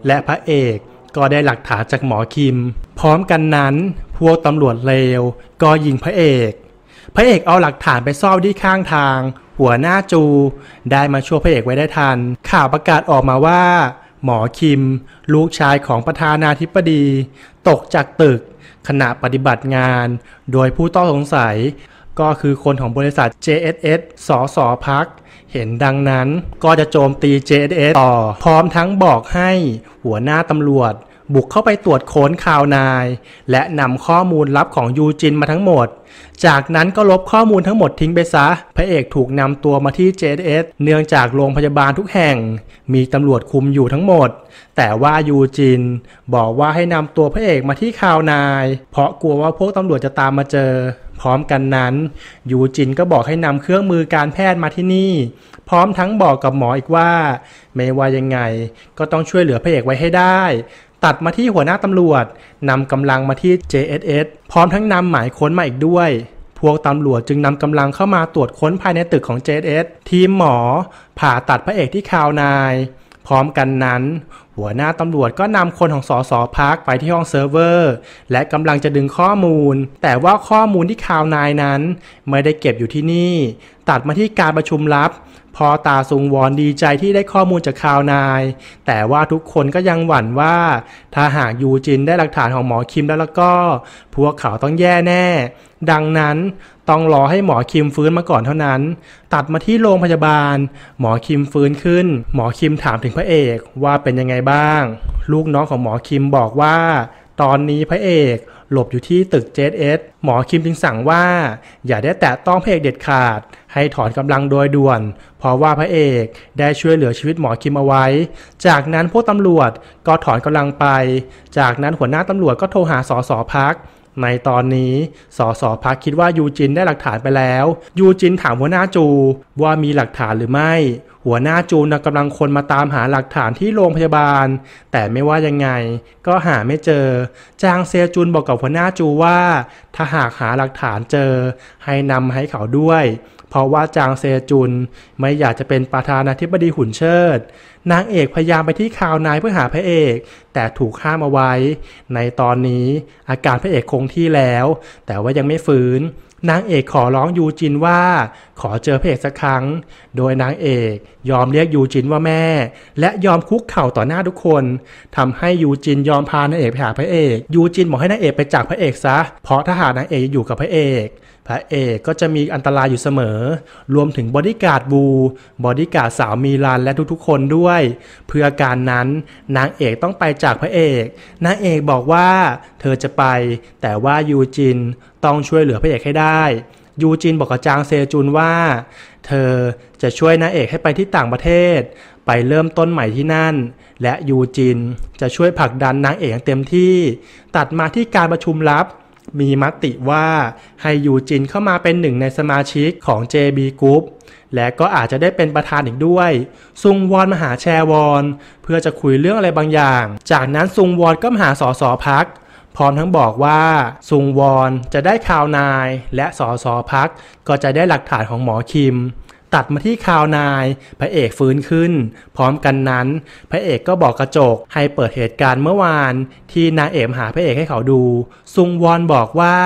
และพระเอกก็ได้หลักฐานจากหมอคิม พร้อมกันนั้นพวกตำรวจเลวก็ยิงพระเอก พระเอกเอาหลักฐานไปซ่อนที่ข้างทาง หัวหน้าจูได้มาช่วยพระเอกไว้ได้ทัน ข่าวประกาศออกมาว่า หมอคิม ลูกชายของประธานาธิบดี ตกจากตึกขณะปฏิบัติงาน โดยผู้ต้องสงสัย ก็คือคนของบริษัท JSS สอสอพัก เห็นดังนั้นก็จะโจมตี JSS ต่อ พร้อมทั้งบอกให้หัวหน้าตำรวจบุกเข้าไปตรวจค้นข่าวนาย และนำข้อมูลลับของยูจินมาทั้งหมด จากนั้นก็ลบข้อมูลทั้งหมดทิ้งไปซะ พระเอกถูกนำตัวมาที่ JS เนื่องจากโรงพยาบาลทุกแห่ง มีตำรวจคุมอยู่ทั้งหมด แต่ว่ายูจิน บอกว่าให้นำตัวพระเอกมาที่ข่าวนาย เพราะกลัวว่าพวกตำรวจจะตามมาเจอ พร้อมกันนั้น ยูจินก็บอกให้นำเครื่องมือการแพทย์มาที่นี่ พร้อมทั้งบอกกับหมออีกว่า ไม่ว่ายังไง ก็ต้องช่วยเหลือพระเอกไว้ให้ได้ตัดมาที่หัวหน้าตำรวจนำกำลังมาที่ JSS พร้อมทั้งนำหมายค้นมาอีกด้วย พวกตำรวจจึงนำกำลังเข้ามาตรวจค้นภายในตึกของ JSS ทีมหมอผ่าตัดพระเอกที่คาวนายพร้อมกันนั้น หัวหน้าตำรวจก็นำคนของสอสอพักไปที่ห้องเซิร์ฟเวอร์และกำลังจะดึงข้อมูล แต่ว่าข้อมูลที่คาวนายนั้น ไม่ได้เก็บอยู่ที่นี่ ตัดมาที่การประชุมลับพ่อตาสุงวอนดีใจที่ได้ข้อมูลจากข่าวนาย แต่ว่าทุกคนก็ยังหวั่นว่าถ้าหากยูจินได้หลักฐานของหมอคิมแล้วแล้วก็ พวกเขาต้องแย่แน่ ดังนั้นต้องรอให้หมอคิมฟื้นมาก่อนเท่านั้น ตัดมาที่โรงพยาบาล หมอคิมฟื้นขึ้น หมอคิมถามถึงพระเอกว่าเป็นยังไงบ้าง ลูกน้องของหมอคิมบอกว่า ตอนนี้พระเอกหลบอยู่ที่ตึก JS หมอคิมจึงสั่งว่าอย่าได้แตะต้องพระเอกเด็ดขาด ให้ถอนกำลังโดยด่วน เพราะว่าพระเอกได้ช่วยเหลือชีวิตหมอคิมเอาไว้ จากนั้นพวกตำรวจก็ถอนกำลังไป จากนั้นหัวหน้าตำรวจก็โทรหาสสพักในตอนนี้สสพักคิดว่ายูจินได้หลักฐานไปแล้ว ยูจินถามหัวหน้าจู ว่ามีหลักฐานหรือไม่ัวหน้าจูนกำลังคนมาตามหาหลักฐานที่โรงพยาบาล แต่ไม่ว่ายังไงก็หาไม่เจอ จางเซจุนบอกกับหัวหน้าจูว่า ถ้าหากหาหลักฐานเจอ ให้นำให้เขาด้วย เพราะว่าจางเซจุนไม่อยากจะเป็นประธานาธิบดีหุ่นเชิดนางเอกพยายามไปที่ข่าวนายเพื่อหาพระเอก แต่ถูกห้ามเอาไว้ ในตอนนี้อาการพระเอกคงที่แล้ว แต่ว่ายังไม่ฟื้นนางเอกขอร้องยูจินว่า ขอเจอพระเอกสักครั้ง โดยนางเอกยอมเรียกยูจินว่าแม่ และยอมคุกเข่าต่อหน้าทุกคนทำให้ยูจินยอมพานางเอกไปหาพระเอก ยูจินบอกให้นางเอกไปจากพระเอกซะเพราะถ้าหากนางเอกอยู่กับพระเอกพระเอกก็จะมีอันตรายอยู่เสมอ รวมถึงบอดี้การ์ดบูบอดี้การ์ดสาวมีลานและทุกๆ คนด้วย เพื่อการนั้นนางเอกต้องไปจากพระเอก นางเอกบอกว่าเธอจะไป แต่ว่ายูจินต้องช่วยเหลือพระเอกให้ได้ ยูจินบอกกับจางเซจุนว่า เธอจะช่วยนางเอกให้ไปที่ต่างประเทศ ไปเริ่มต้นใหม่ที่นั่น และยูจินจะช่วยผลักดันนางเอกอย่างเต็มที่ ตัดมาที่การประชุมลับมีมติว่าให้ยูจินเข้ามาเป็นหนึ่งในสมาชิกของ JB Group และก็อาจจะได้เป็นประธานอีกด้วย ซุงวอนมาหาแชวอน เพื่อจะคุยเรื่องอะไรบางอย่าง จากนั้นซุงวอนก็มาหาสสพักพร้อมทั้งบอกว่า ซุงวอนจะได้ข่าวนายและสอสอพักก็จะได้หลักฐานของหมอคิมตัดมาที่คาวนายพระเอกฟื้นขึ้น พร้อมกันนั้น พระเอกก็บอกกระจกให้เปิดเหตุการณ์เมื่อวานที่นางเอกหาพระเอกให้เขาดูซุงวอนบอกว่า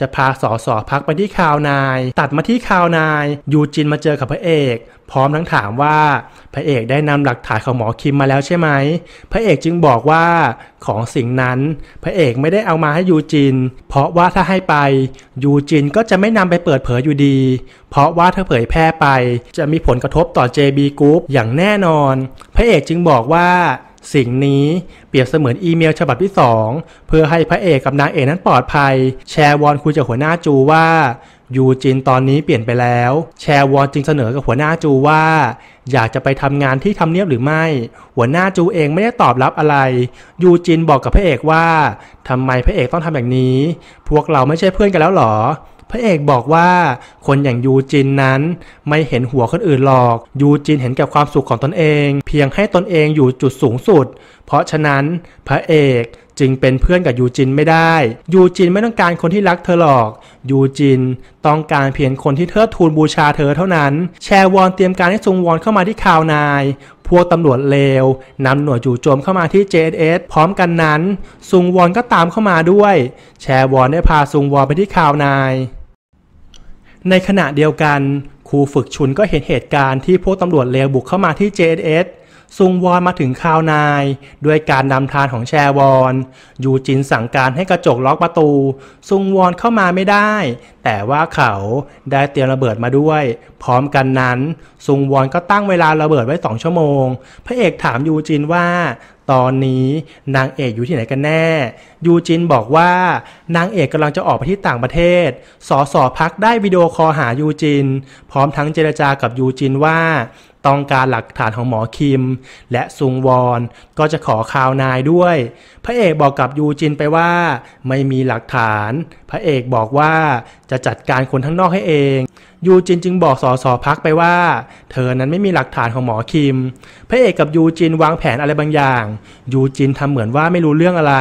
จะพาสอสอพักไปที่คาวนายตัดมาที่คาวนายยูจินมาเจอกับพระเอกพร้อมทั้งถามว่า พระเอกได้นำหลักฐานของหมอคิมมาแล้วใช่ไหม พระเอกจึงบอกว่าของสิ่งนั้น พระเอกไม่ได้เอามาให้ยูจิน เพราะว่าถ้าให้ไปยูจินก็จะไม่นำไปเปิดเผยอยู่ดี เพราะว่าถ้าเผยแพร่ไปจะมีผลกระทบต่อ JB Group อย่างแน่นอน พระเอกจึงบอกว่า สิ่งนี้เปรียบเสมือนอีเมลฉบับที่2เพื่อให้พระเอกกับนางเอกนั้นปลอดภัย แชร์วอนคุยกับหัวหน้าจูว่ายูจินตอนนี้เปลี่ยนไปแล้วแชร์วอลจึงเสนอกับหัวหน้าจูว่าอยากจะไปทำงานที่ทำเนียบหรือไม่ หัวหน้าจูเองไม่ได้ตอบรับอะไร ยูจินบอกกับพระเอกว่าทำไมพระเอกต้องทำแบบนี้ พวกเราไม่ใช่เพื่อนกันแล้วหรอพระเอกบอกว่า คนอย่างยูจินนั้น ไม่เห็นหัวคนอื่นหรอก ยูจินเห็นแก่ความสุขของตนเองเพียงให้ตนเองอยู่จุดสูงสุด เพราะฉะนั้นพระเอกจึงเป็นเพื่อนกับยูจินไม่ได้ ยูจินไม่ต้องการคนที่รักเธอหรอก ยูจินต้องการเพียงคนที่เทิดทูนบูชาเธอเท่านั้น แชร์วอนเตรียมการให้ซุงวอนเข้ามาที่คาวนายพวกตำรวจเลวนำหน่วยจู่โจมเข้ามาที่ JSS พร้อมกันนั้นซุงวอนก็ตามเข้ามาด้วย แชร์วอนได้พาซุงวอนไปที่คาวนายในขณะเดียวกันครูฝึกชุนก็เห็นเหตุการณ์ที่พวกตำรวจเลวบุกเข้ามาที่ JSS ซุงวอนมาถึงคาวนาย ด้วยการนำทานของแชวอน ยูจินสั่งการให้กระจกล็อกประตู ซุงวอนเข้ามาไม่ได้ แต่ว่าเขาได้เตรียมระเบิดมาด้วย พร้อมกันนั้น ซุงวอนก็ตั้งเวลาระเบิดไว้สองชั่วโมง พระเอกถามยูจินว่า ตอนนี้นางเอกอยู่ที่ไหนกันแน่ ยูจินบอกว่านางเอกกำลังจะออกไปที่ต่างประเทศ สสพักได้วิดีโอคอลหายูจิน พร้อมทั้งเจรจากับยูจินว่าต้องการหลักฐานของหมอคิม และซุงวอนก็จะขอข่าวนายด้วย พระเอกบอกกับยูจินไปว่าไม่มีหลักฐาน พระเอกบอกว่าจะจัดการคนทั้งนอกให้เอง ยูจินจึงบอกสอสอพักไปว่า เธอนั้นไม่มีหลักฐานของหมอคิม พระเอกกับยูจินวางแผนอะไรบางอย่าง ยูจินทำเหมือนว่าไม่รู้เรื่องอะไร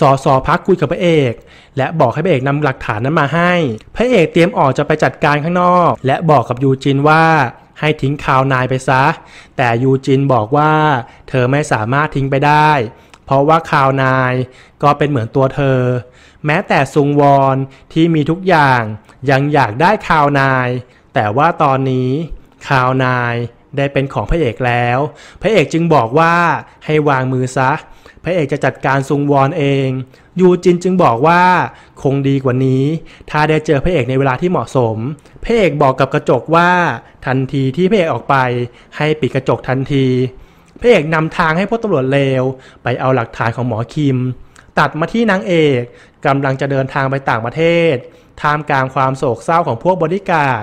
สอสอพักคุยกับพระเอก และบอกให้พระเอกนำหลักฐานนั้นมาให้ พระเอกเตรียมออกจะไปจัดการข้างนอก และบอกกับยูจินว่าให้ทิ้งคาวนายไปซะ แต่ยูจินบอกว่าเธอไม่สามารถทิ้งไปได้ เพราะว่าคาวนายก็เป็นเหมือนตัวเธอ แม้แต่ซุงวอนที่มีทุกอย่างยังอยากได้คาวนาย แต่ว่าตอนนี้คาวนายได้เป็นของพระเอกแล้ว พระเอกจึงบอกว่าให้วางมือซะเพระเอกจะจัดการซุงวอนเอง ยูจินจึงบอกว่า คงดีกว่านี้ ถ้าได้เจอพระเอกในเวลาที่เหมาะสม พระเอกบอกกับกระจกว่าทันทีที่พระเอกออกไปให้ปิดกระจกทันที พระเอกนำทางให้พวกตำรวจเลวไปเอาหลักฐานของหมอคิม ตัดมาที่นางเอกกำลังจะเดินทางไปต่างประเทศ ท่ามกลางความโศกเศร้าของพวกบริการ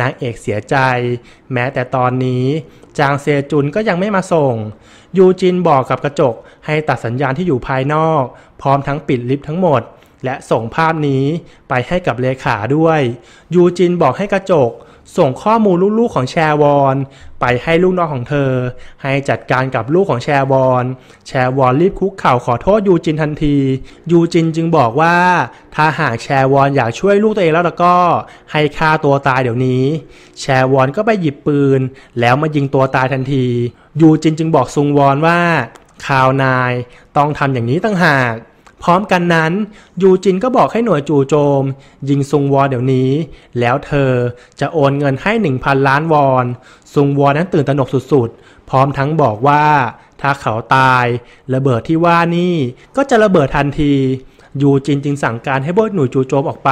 นางเอกเสียใจ แม้แต่ตอนนี้จางเซจุนก็ยังไม่มาส่งยูจินบอกกับกระจก ให้ตัดสัญญาณที่อยู่ภายนอกพร้อมทั้งปิดลิฟต์ทั้งหมด และส่งภาพนี้ไปให้กับเลขาด้วย ยูจินบอกให้กระจก ส่งข้อมูลลูกๆของแชวอนไปให้ลูกน้องของเธอ ให้จัดการกับลูกของแชวอนแชวอนรีบคุกเข่าขอโทษยูจินทันที ยูจินจึงบอกว่า ถ้าหากแชวอนอยากช่วยลูกตัวเองแล้วลก็ให้ฆ่าตัวตายเดี๋ยวนี้ แชวอนก็ไปหยิบปืนแล้วมายิงตัวตายทันทียูจินจึงบอกซุงวอนว่าข่าวนายต้องทำอย่างนี้ตั้งหาก พร้อมกันนั้น ยูจินก็บอกให้หน่วยจูโจม ยิงซุงวอนเดี๋ยวนี้ แล้วเธอจะโอนเงินให้ 1,000 ล้านวอนซุงวอนั้นตื่นตระหนกสุดๆ พร้อมทั้งบอกว่าถ้าเขาตาย ระเบิดที่ว่านี่ ก็จะระเบิดทันทียูจินจึงสั่งการให้บวกหน่วยจูโจมออกไป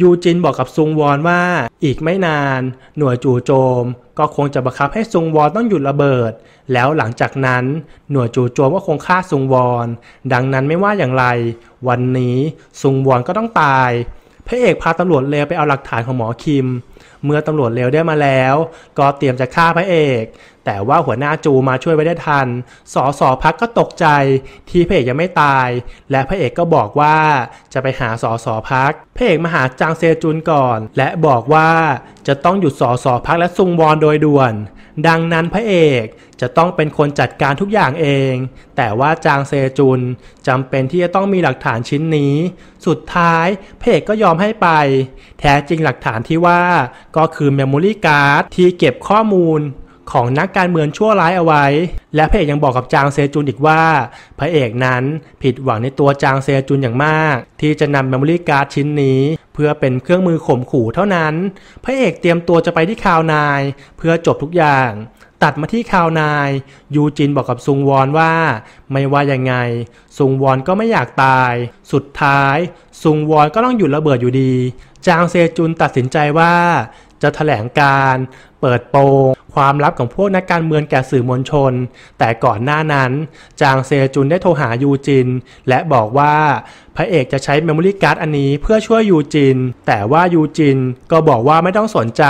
ยูจินบอกกับซุงวอนว่าอีกไม่นาน หน่วยจูโจมก็คงจะบังคับให้ซุงวอนต้องหยุดระเบิด แล้วหลังจากนั้นหน่วยจูโจมก็คงฆ่าซุงวอนดังนั้นไม่ว่าอย่างไร วันนี้ซุงวอนก็ต้องตายพระเอกพาตำรวจเลวไปเอาหลักฐานของหมอคิม เมื่อตำรวจเลวได้มาแล้ว ก็เตรียมจะฆ่าพระเอกแต่ว่าหัวหน้าจูมาช่วยไว้ได้ทันสอสอพักก็ตกใจที่พระเอกยังไม่ตาย และพระเอกก็บอกว่าจะไปหาสอสอพักพระเอกมาหาจางเซจุนก่อน และบอกว่าจะต้องหยุดสอสอพักและซุงวอนโดยด่วน ดังนั้นพระเอกจะต้องเป็นคนจัดการทุกอย่างเอง แต่ว่าจางเซจุนจำเป็นที่จะต้องมีหลักฐานชิ้นนี้ สุดท้าย เพกก็ยอมให้ไป แท้จริงหลักฐานที่ว่า ก็คือเมมโมรี่การ์ดที่เก็บข้อมูลของนักการเมืองชั่วร้ายเอาไว้ และพระเอกยังบอกกับจางเซจุนอีกว่า พระเอกนั้นผิดหวังในตัวจางเซจุนอย่างมาก ที่จะนำเมมโมรี่การ์ดชิ้นนี้เพื่อเป็นเครื่องมือข่มขู่เท่านั้น พระเอกเตรียมตัวจะไปที่คาวนายเพื่อจบทุกอย่าง ตัดมาที่คาวนายยูจินบอกกับซุงวอนว่า ไม่ว่ายังไงซุงวอนก็ไม่อยากตาย สุดท้ายซุงวอนก็ต้องหยุดระเบิดอยู่ดี จางเซจุนตัดสินใจว่าจะถแถลงการ เปิดโปงความลับของพวกนักการเมืองแก่สื่อมวลชน แต่ก่อนหน้านั้นจางเซจุนได้โทรหายูจิน และบอกว่า พระเอกจะใช้เมมโมรี่การ์ดอันนี้เพื่อช่วยยูจิน แต่ว่ายูจินก็บอกว่าไม่ต้องสนใจ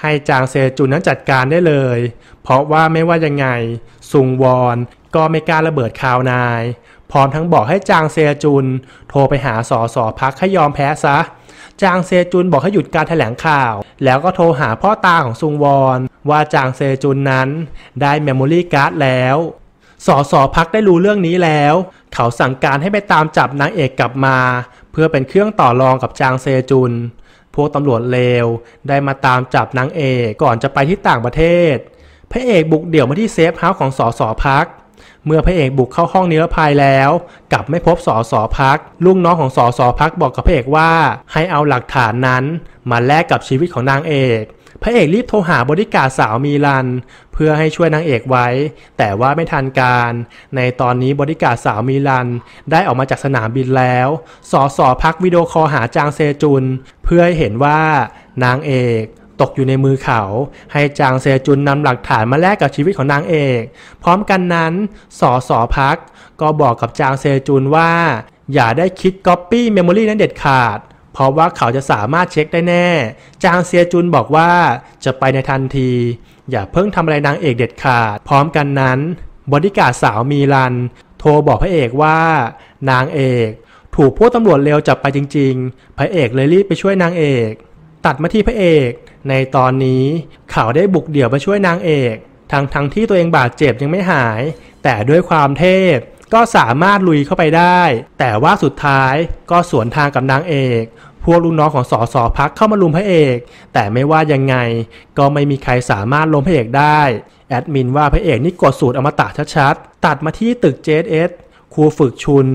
ให้จางเซจุนนั้นจัดการได้เลย เพราะว่าไม่ว่ายังไงซุงวอนก็ไม่กล้าระเบิดคาวนายพร้อมทั้งบอกให้จางเซจุน โทรไปหาสอสอพักให้ยอมแพ้ซะจางเซจุนบอกให้หยุดการถแถลงข่าว แล้วก็โทรหาพ่อตาของซุงวอนว่า จางเซจุนนั้นได้เมมโมรี่การ์ดแล้ว สสพักได้รู้เรื่องนี้แล้ว เขาสั่งการให้ไปตามจับนางเอกกลับมา เพื่อเป็นเครื่องต่อรองกับจางเซจุน พวกตำรวจเลวได้มาตามจับนางเอกก่อนจะไปที่ต่างประเทศพระเอกบุกเดี่ยวมาที่เซฟเฮาส์ของสสพักเมื่อพระเอกบุกเข้าห้องนิรภัยแล้วกลับไม่พบสอสอพักลูกน้องของสอสอพักบอกกับพระเอกว่าให้เอาหลักฐานนั้นมาแลกกับชีวิตของนางเอก พระเอกรีบโทรหาบริการสาวมีลันเพื่อให้ช่วยนางเอกไว้ แต่ว่าไม่ทันการในตอนนี้บริการสาวมีลันได้ออกมาจากสนามบินแล้วสอสอพักวิดีโอคอลหาจางเซจุน เพื่อให้เห็นว่านางเอกตกอยู่ในมือเขา ให้จางเซจุนนำหลักฐานมาแลกกับชีวิตของนางเอก พร้อมกันนั้นสอสอพักก็บอกกับจางเซจุนว่า อย่าได้คิดก๊อปปี้เมมโมรีนั้นเด็ดขาด เพราะว่าเขาจะสามารถเช็คได้แน่จางเซียจุนบอกว่าจะไปในทันที อย่าเพิ่งทำอะไรนางเอกเด็ดขาด พร้อมกันนั้นบอดี้การ์ดสาวมีรัน โทรบอกพระเอกว่า นางเอก ถูกพวกตำรวจเร็วจับไปจริงๆพระเอกเลยรีบไปช่วยนางเอกตัดมาที่พระเอกในตอนนี้เขาได้บุกเดี่ยวมาช่วยนางเอกทั้งทั้งที่ตัวเองบาดเจ็บยังไม่หาย แต่ด้วยความเทพก็สามารถลุยเข้าไปได้ แต่ว่าสุดท้ายก็สวนทางกับนางเอก พวกลูกน้องของสอสอพักเข้ามาลุมพระเอก แต่ไม่ว่ายังไง ก็ไม่มีใครสามารถล้มพระเอกได้ แอดมินว่าพระเอกนี่กดสูตรอมตะชัดๆตัดมาที่ตึก JS ครูฝึกชุน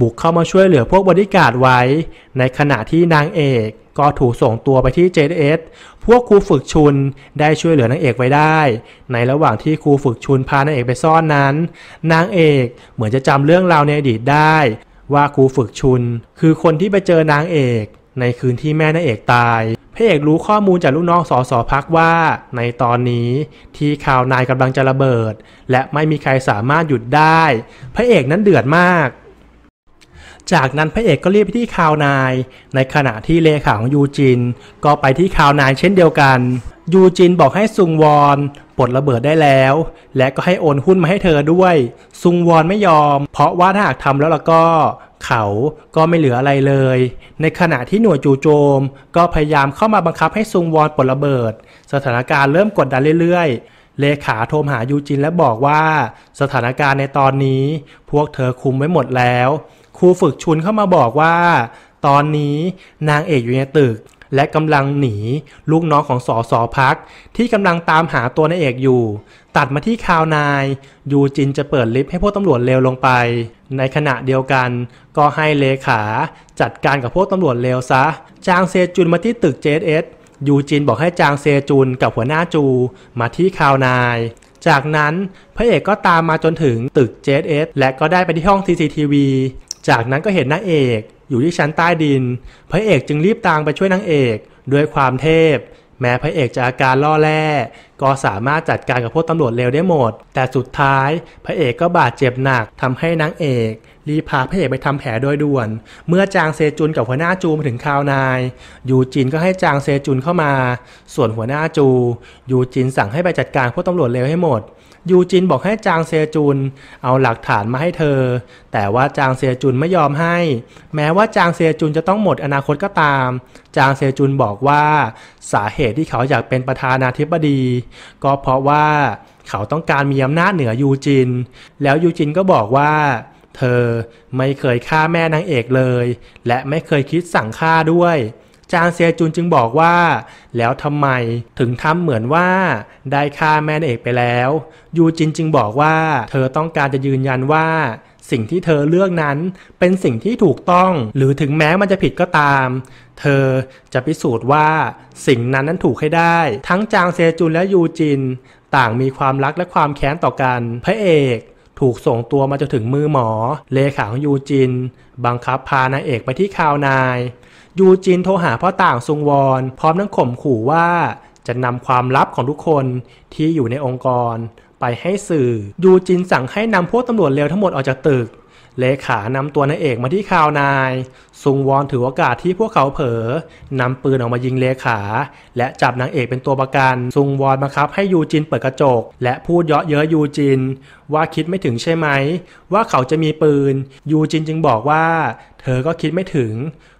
บุกเข้ามาช่วยเหลือพวกบริการไว้ ในขณะที่นางเอกก็ถูกส่งตัวไปที่ JDS พวกครูฝึกชุนได้ช่วยเหลือนางเอกไว้ได้ ในระหว่างที่ครูฝึกชุนพานางเอกไปซ่อนนั้น นางเอกเหมือนจะจำเรื่องราวในอดีตได้ ว่าครูฝึกชุนคือคนที่ไปเจอนางเอกในคืนที่แม่นายเอกตายพระเอกรู้ข้อมูลจากลูกน้องสอสอพักว่า ในตอนนี้ที่ข่าวนายกำลังจะระเบิด และไม่มีใครสามารถหยุดได้ พระเอกนั้นเดือดมาก จากนั้นพระเอกก็เรียกไปที่ข่าวนายในขณะที่เลขาของยูจิน ก็ไปที่ข่าวนายเช่นเดียวกันยูจินบอกให้ซุงวอนปลดระเบิดได้แล้ว และก็ให้โอนหุ้นมาให้เธอด้วย ซุงวอนไม่ยอม เพราะว่าถ้าหากทำแล้วล่ะก็ เขาก็ไม่เหลืออะไรเลย ในขณะที่หน่วยจูโจมก็พยายามเข้ามาบังคับให้ซุงวอนปลดระเบิด สถานการณ์เริ่มกดดันเรื่อยๆ เลขาโทรหายูจินและบอกว่าสถานการณ์ในตอนนี้พวกเธอคุมไว้หมดแล้ว ครูฝึกชุนเข้ามาบอกว่า ตอนนี้นางเอกอยู่ในตึกและกำลังหนีลูกน้องของสอสอพักที่กำลังตามหาตัวนายเอกอยู่ ตัดมาที่คาวนายยูจินจะเปิดลิฟต์ให้พวกตำรวจเลวลงไป ในขณะเดียวกัน ก็ให้เลขาจัดการกับพวกตำรวจเลวซะ จางเซจุนมาที่ตึกเเจอสยูจินบอกให้จางเซจุนกับหัวหน้าจูมาที่คาวนาย จากนั้น พระเอกก็ตามมาจนถึงตึกเเจอสและก็ได้ไปที่ห้อง CCTV จากนั้นก็เห็นนายเอกอยู่ที่ชั้นใต้ดิน พระเอกจึงรีบตามไปช่วยนางเอกด้วยความเทพ แม้พระเอกจะอาการล่อแร่ก็สามารถจัดการกับพวกตำรวจเร็วได้หมด แต่สุดท้าย พระเอกก็บาดเจ็บหนักทำให้นางเอก รีพาพระเอกไปทำแผลโดยด่วน เมื่อจางเซจุนกับหัวหน้าจูมาถึงคาวนาย ยูจินก็ให้จางเซจุนเข้ามา ส่วนหัวหน้าจู ยูจินสั่งให้ไปจัดการพวกตำรวจเร็วให้หมดยูจินบอกให้จางเซจุนเอาหลักฐานมาให้เธอ แต่ว่าจางเซจุนไม่ยอมให้ แม้ว่าจางเซจุนจะต้องหมดอนาคตก็ตาม จางเซจุนบอกว่า สาเหตุที่เขาอยากเป็นประธานาธิบดี ก็เพราะว่าเขาต้องการมีอำนาจเหนือยูจิน แล้วยูจินก็บอกว่า เธอไม่เคยฆ่าแม่นางเอกเลย และไม่เคยคิดสั่งฆ่าด้วยจางเซียจุนจึงบอกว่า แล้วทำไมถึงทำเหมือนว่า ได้ฆ่าแม่เอกไปแล้ว ยูจินจึงบอกว่าเธอต้องการจะยืนยันว่าสิ่งที่เธอเลือกนั้นเป็นสิ่งที่ถูกต้องหรือถึงแม้มันจะผิดก็ตาม เธอจะพิสูจน์ว่าสิ่งนั้นนั้นถูกให้ได้ ทั้งจางเซจุนและยูจิน ต่างมีความรักและความแค้นต่อกัน พระเอก ถูกส่งตัวมาจนถึงมือหมอ เลขาของยูจิน บังคับพานางเอกไปที่คาวนายยูจินโทรหาพ่อต่างซุงวอนพร้อมทั้งข่มขู่ว่าจะนำความลับของทุกคนที่อยู่ในองค์กร ไปให้สื่อยูจินสั่งให้นำพวกตำรวจเร็วทั้งหมดออกจากตึกเลขานำตัวนายเอกมาที่คาวนายซุงวอนถือโอกาสที่พวกเขาเผลอนำปืนออกมายิงเลขา และจับนางเอกเป็นตัวประกันซุงวอนบังคับ ให้ยูจินเปิดกระจก และพูดเยาะเย้ยยูจินว่าคิดไม่ถึงใช่ไหม ว่าเขาจะมีปืน ยูจินจึงบอกว่า เธอก็คิดไม่ถึง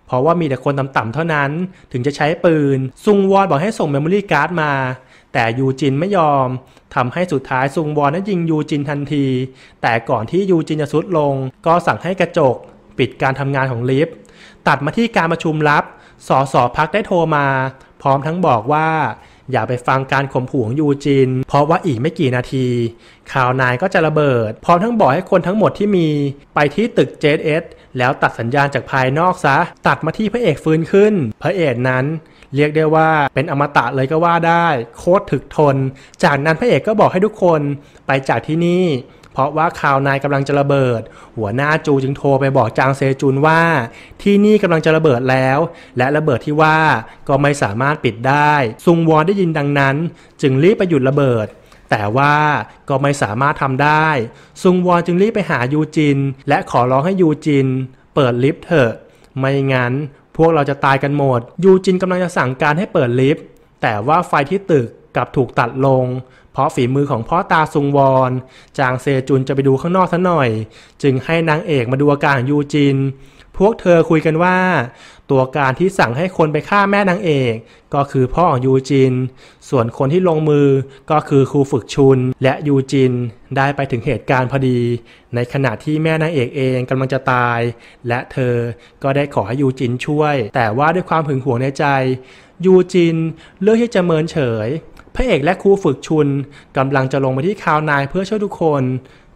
เพราะว่ามีแต่คนต่ำๆ เท่านั้น ถึงจะใช้ปืน ซุงวอนบอกให้ส่งเมมโมรี่การ์ดมา แต่ยูจินไม่ยอม ทำให้สุดท้ายซุงวอนนั้นยิงยูจินทันที แต่ก่อนที่ยูจินจะสุดลง ก็สั่งให้กระจกปิดการทำงานของลิฟต์ตัดมาที่การประชุมลับ สสพักได้โทรมา พร้อมทั้งบอกว่าอย่าไปฟังการข่มขู่ของยูจินเพราะว่าอีกไม่กี่นาทีข่าวนายก็จะระเบิด พร้อมทั้งบอกให้คนทั้งหมดที่มี ไปที่ตึก JS แล้วตัดสัญญาณจากภายนอกซะ ตัดมาที่พระเอกฟื้นขึ้น พระเอกนั้น เรียกได้ว่าเป็นอมตะเลยก็ว่าได้ โคตรถึกทน จากนั้นพระเอกก็บอกให้ทุกคนไปจากที่นี่เพราะว่าข่าวนายกำลังจะระเบิด หัวหน้าจูจึงโทรไปบอกจางเซจุนว่า ที่นี่กำลังจะระเบิดแล้ว และระเบิดที่ว่าก็ไม่สามารถปิดได้ ซุงวอนได้ยินดังนั้น จึงรีบไปหยุดระเบิด แต่ว่าก็ไม่สามารถทำได้ซุงวอนจึงรีบไปหายูจิน และขอร้องให้ยูจิน เปิดลิฟต์เถอะ ไม่งั้น พวกเราจะตายกันหมด ยูจินกำลังจะสั่งการให้เปิดลิฟต์แต่ว่าไฟที่ตึกกลับถูกตัดลงเพราะฝีมือของพ่อ ตาซุงวอนจางเซจุนจะไปดูข้างนอกซะหน่อย จึงให้นางเอกมาดูอาการยูจิน พวกเธอคุยกันว่า ตัวการที่สั่งให้คนไปฆ่าแม่นางเอก ก็คือพ่อของยูจิน ส่วนคนที่ลงมือก็คือครูฝึกชุนและยูจินได้ไปถึงเหตุการณ์พอดี ในขณะที่แม่นางเอกเองกำลังจะตาย และเธอก็ได้ขอให้ยูจินช่วย แต่ว่าด้วยความหึงหวงในใจ ยูจินเลือกที่จะเมินเฉยพระเอกและครูฝึกชุนกำลังจะลงมาที่คาวนายเพื่อช่วยทุกคน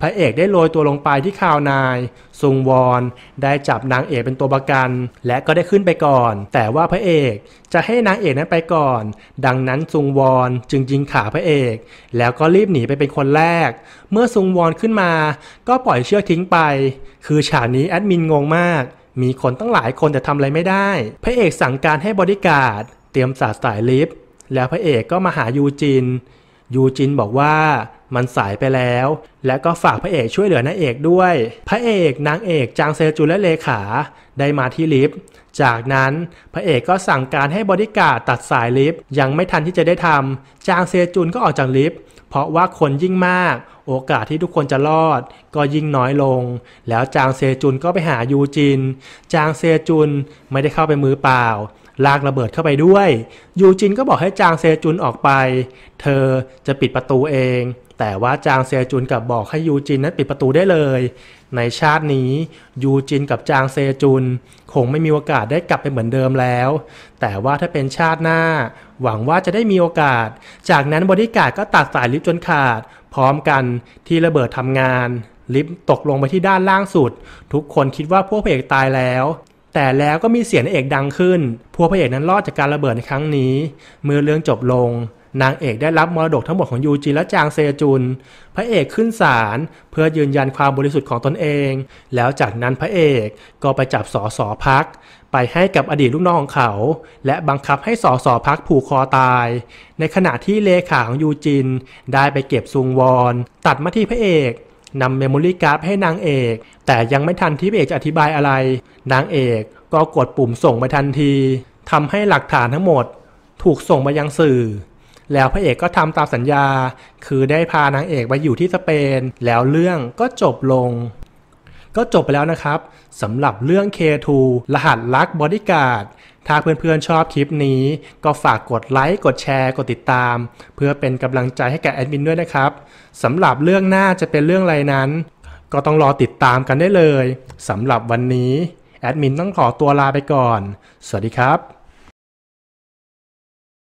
พระเอกได้โรยตัวลงไปที่คาวนายซุงวอนได้จับนางเอกเป็นตัวประกันและก็ได้ขึ้นไปก่อน แต่ว่าพระเอกจะให้นางเอกนั้นไปก่อน ดังนั้นซุงวอนจึงยิงขาพระเอกแล้วก็รีบหนีไปเป็นคนแรก เมื่อซุงวอนขึ้นมาก็ปล่อยเชือกทิ้งไป คือฉากนี้แอดมินงงมาก มีคนตั้งหลายคนแต่ทำอะไรไม่ได้ พระเอกสั่งการให้บอดี้การ์ดเตรียมสาดสายลิฟต์แล้วพระเอกก็มาหายูจิน ยูจินบอกว่ามันสายไปแล้ว และก็ฝากพระเอกช่วยเหลือนางเอกด้วย พระเอกนางเอกจางเซจูและเลขาได้มาที่ลิฟต์ จากนั้นพระเอกก็สั่งการให้บอดี้การ์ดตัดสายลิฟต์ ยังไม่ทันที่จะได้ทำจางเซจุนก็ออกจากลิฟต์ เพราะว่าคนยิ่งมากโอกาสที่ทุกคนจะรอด ก็ยิ่งน้อยลง แล้วจางเซจุนก็ไปหายูจิน จางเซจุนไม่ได้เข้าไปมือเปล่าลากระเบิดเข้าไปด้วย ยูจินก็บอกให้จางเซจุนออกไป เธอจะปิดประตูเอง แต่ว่าจางเซจุนกับบอกให้ยูจินนั้นปิดประตูได้เลย ในชาตินี้ยูจินกับจางเซจุน คงไม่มีโอกาสได้กลับไปเหมือนเดิมแล้ว แต่ว่าถ้าเป็นชาติหน้า หวังว่าจะได้มีโอกาส จากนั้นบริการก็ตัดสายลิฟต์จนขาด พร้อมกันที่ระเบิดทำงาน ลิฟต์ตกลงไปที่ด้านล่างสุด ทุกคนคิดว่าพวกเพเอกตายแล้วแต่แล้วก็มีเสียงเอกดังขึ้นพัวพระเอกนั้นรอดจากการระเบิดในครั้งนี้เมื่อเรื่องจบลง นางเอกได้รับมรดกทั้งหมดของยูจิและจางเซจุน พระเอกขึ้นศาลเพื่อยืนยันความบริสุทธิ์ของตนเอง แล้วจากนั้นพระเอกก็ไปจับสอสอพัก ไปให้กับอดีตลูกน้องของเขา และบังคับให้สอสอพักผูกคอตาย ในขณะที่เลขาของยูจินได้ไปเก็บซุงวอนตัดมาที่พระเอกนำเมมโมรี่การ์ดให้นางเอก แต่ยังไม่ทันที่เอกจะอธิบายอะไร นางเอกก็กดปุ่มส่งไปทันทีทำให้หลักฐานทั้งหมด ถูกส่งไปยังสื่อ แล้วพระเอกก็ทำตามสัญญา คือได้พานางเอกไปอยู่ที่สเปน แล้วเรื่องก็จบลง ก็จบไปแล้วนะครับสำหรับเรื่อง K2 รหัสลักบอดี้การ์ดถ้าเพื่อนๆชอบคลิปนี้ ก็ฝากกดไลค์กดแชร์กดติดตาม เพื่อเป็นกำลังใจให้แก่แอดมินด้วยนะครับสำหรับเรื่องหน้าจะเป็นเรื่องอะไรนั้น ก็ต้องรอติดตามกันได้เลย สำหรับวันนี้ แอดมินต้องขอตัวลาไปก่อน สวัสดีครับ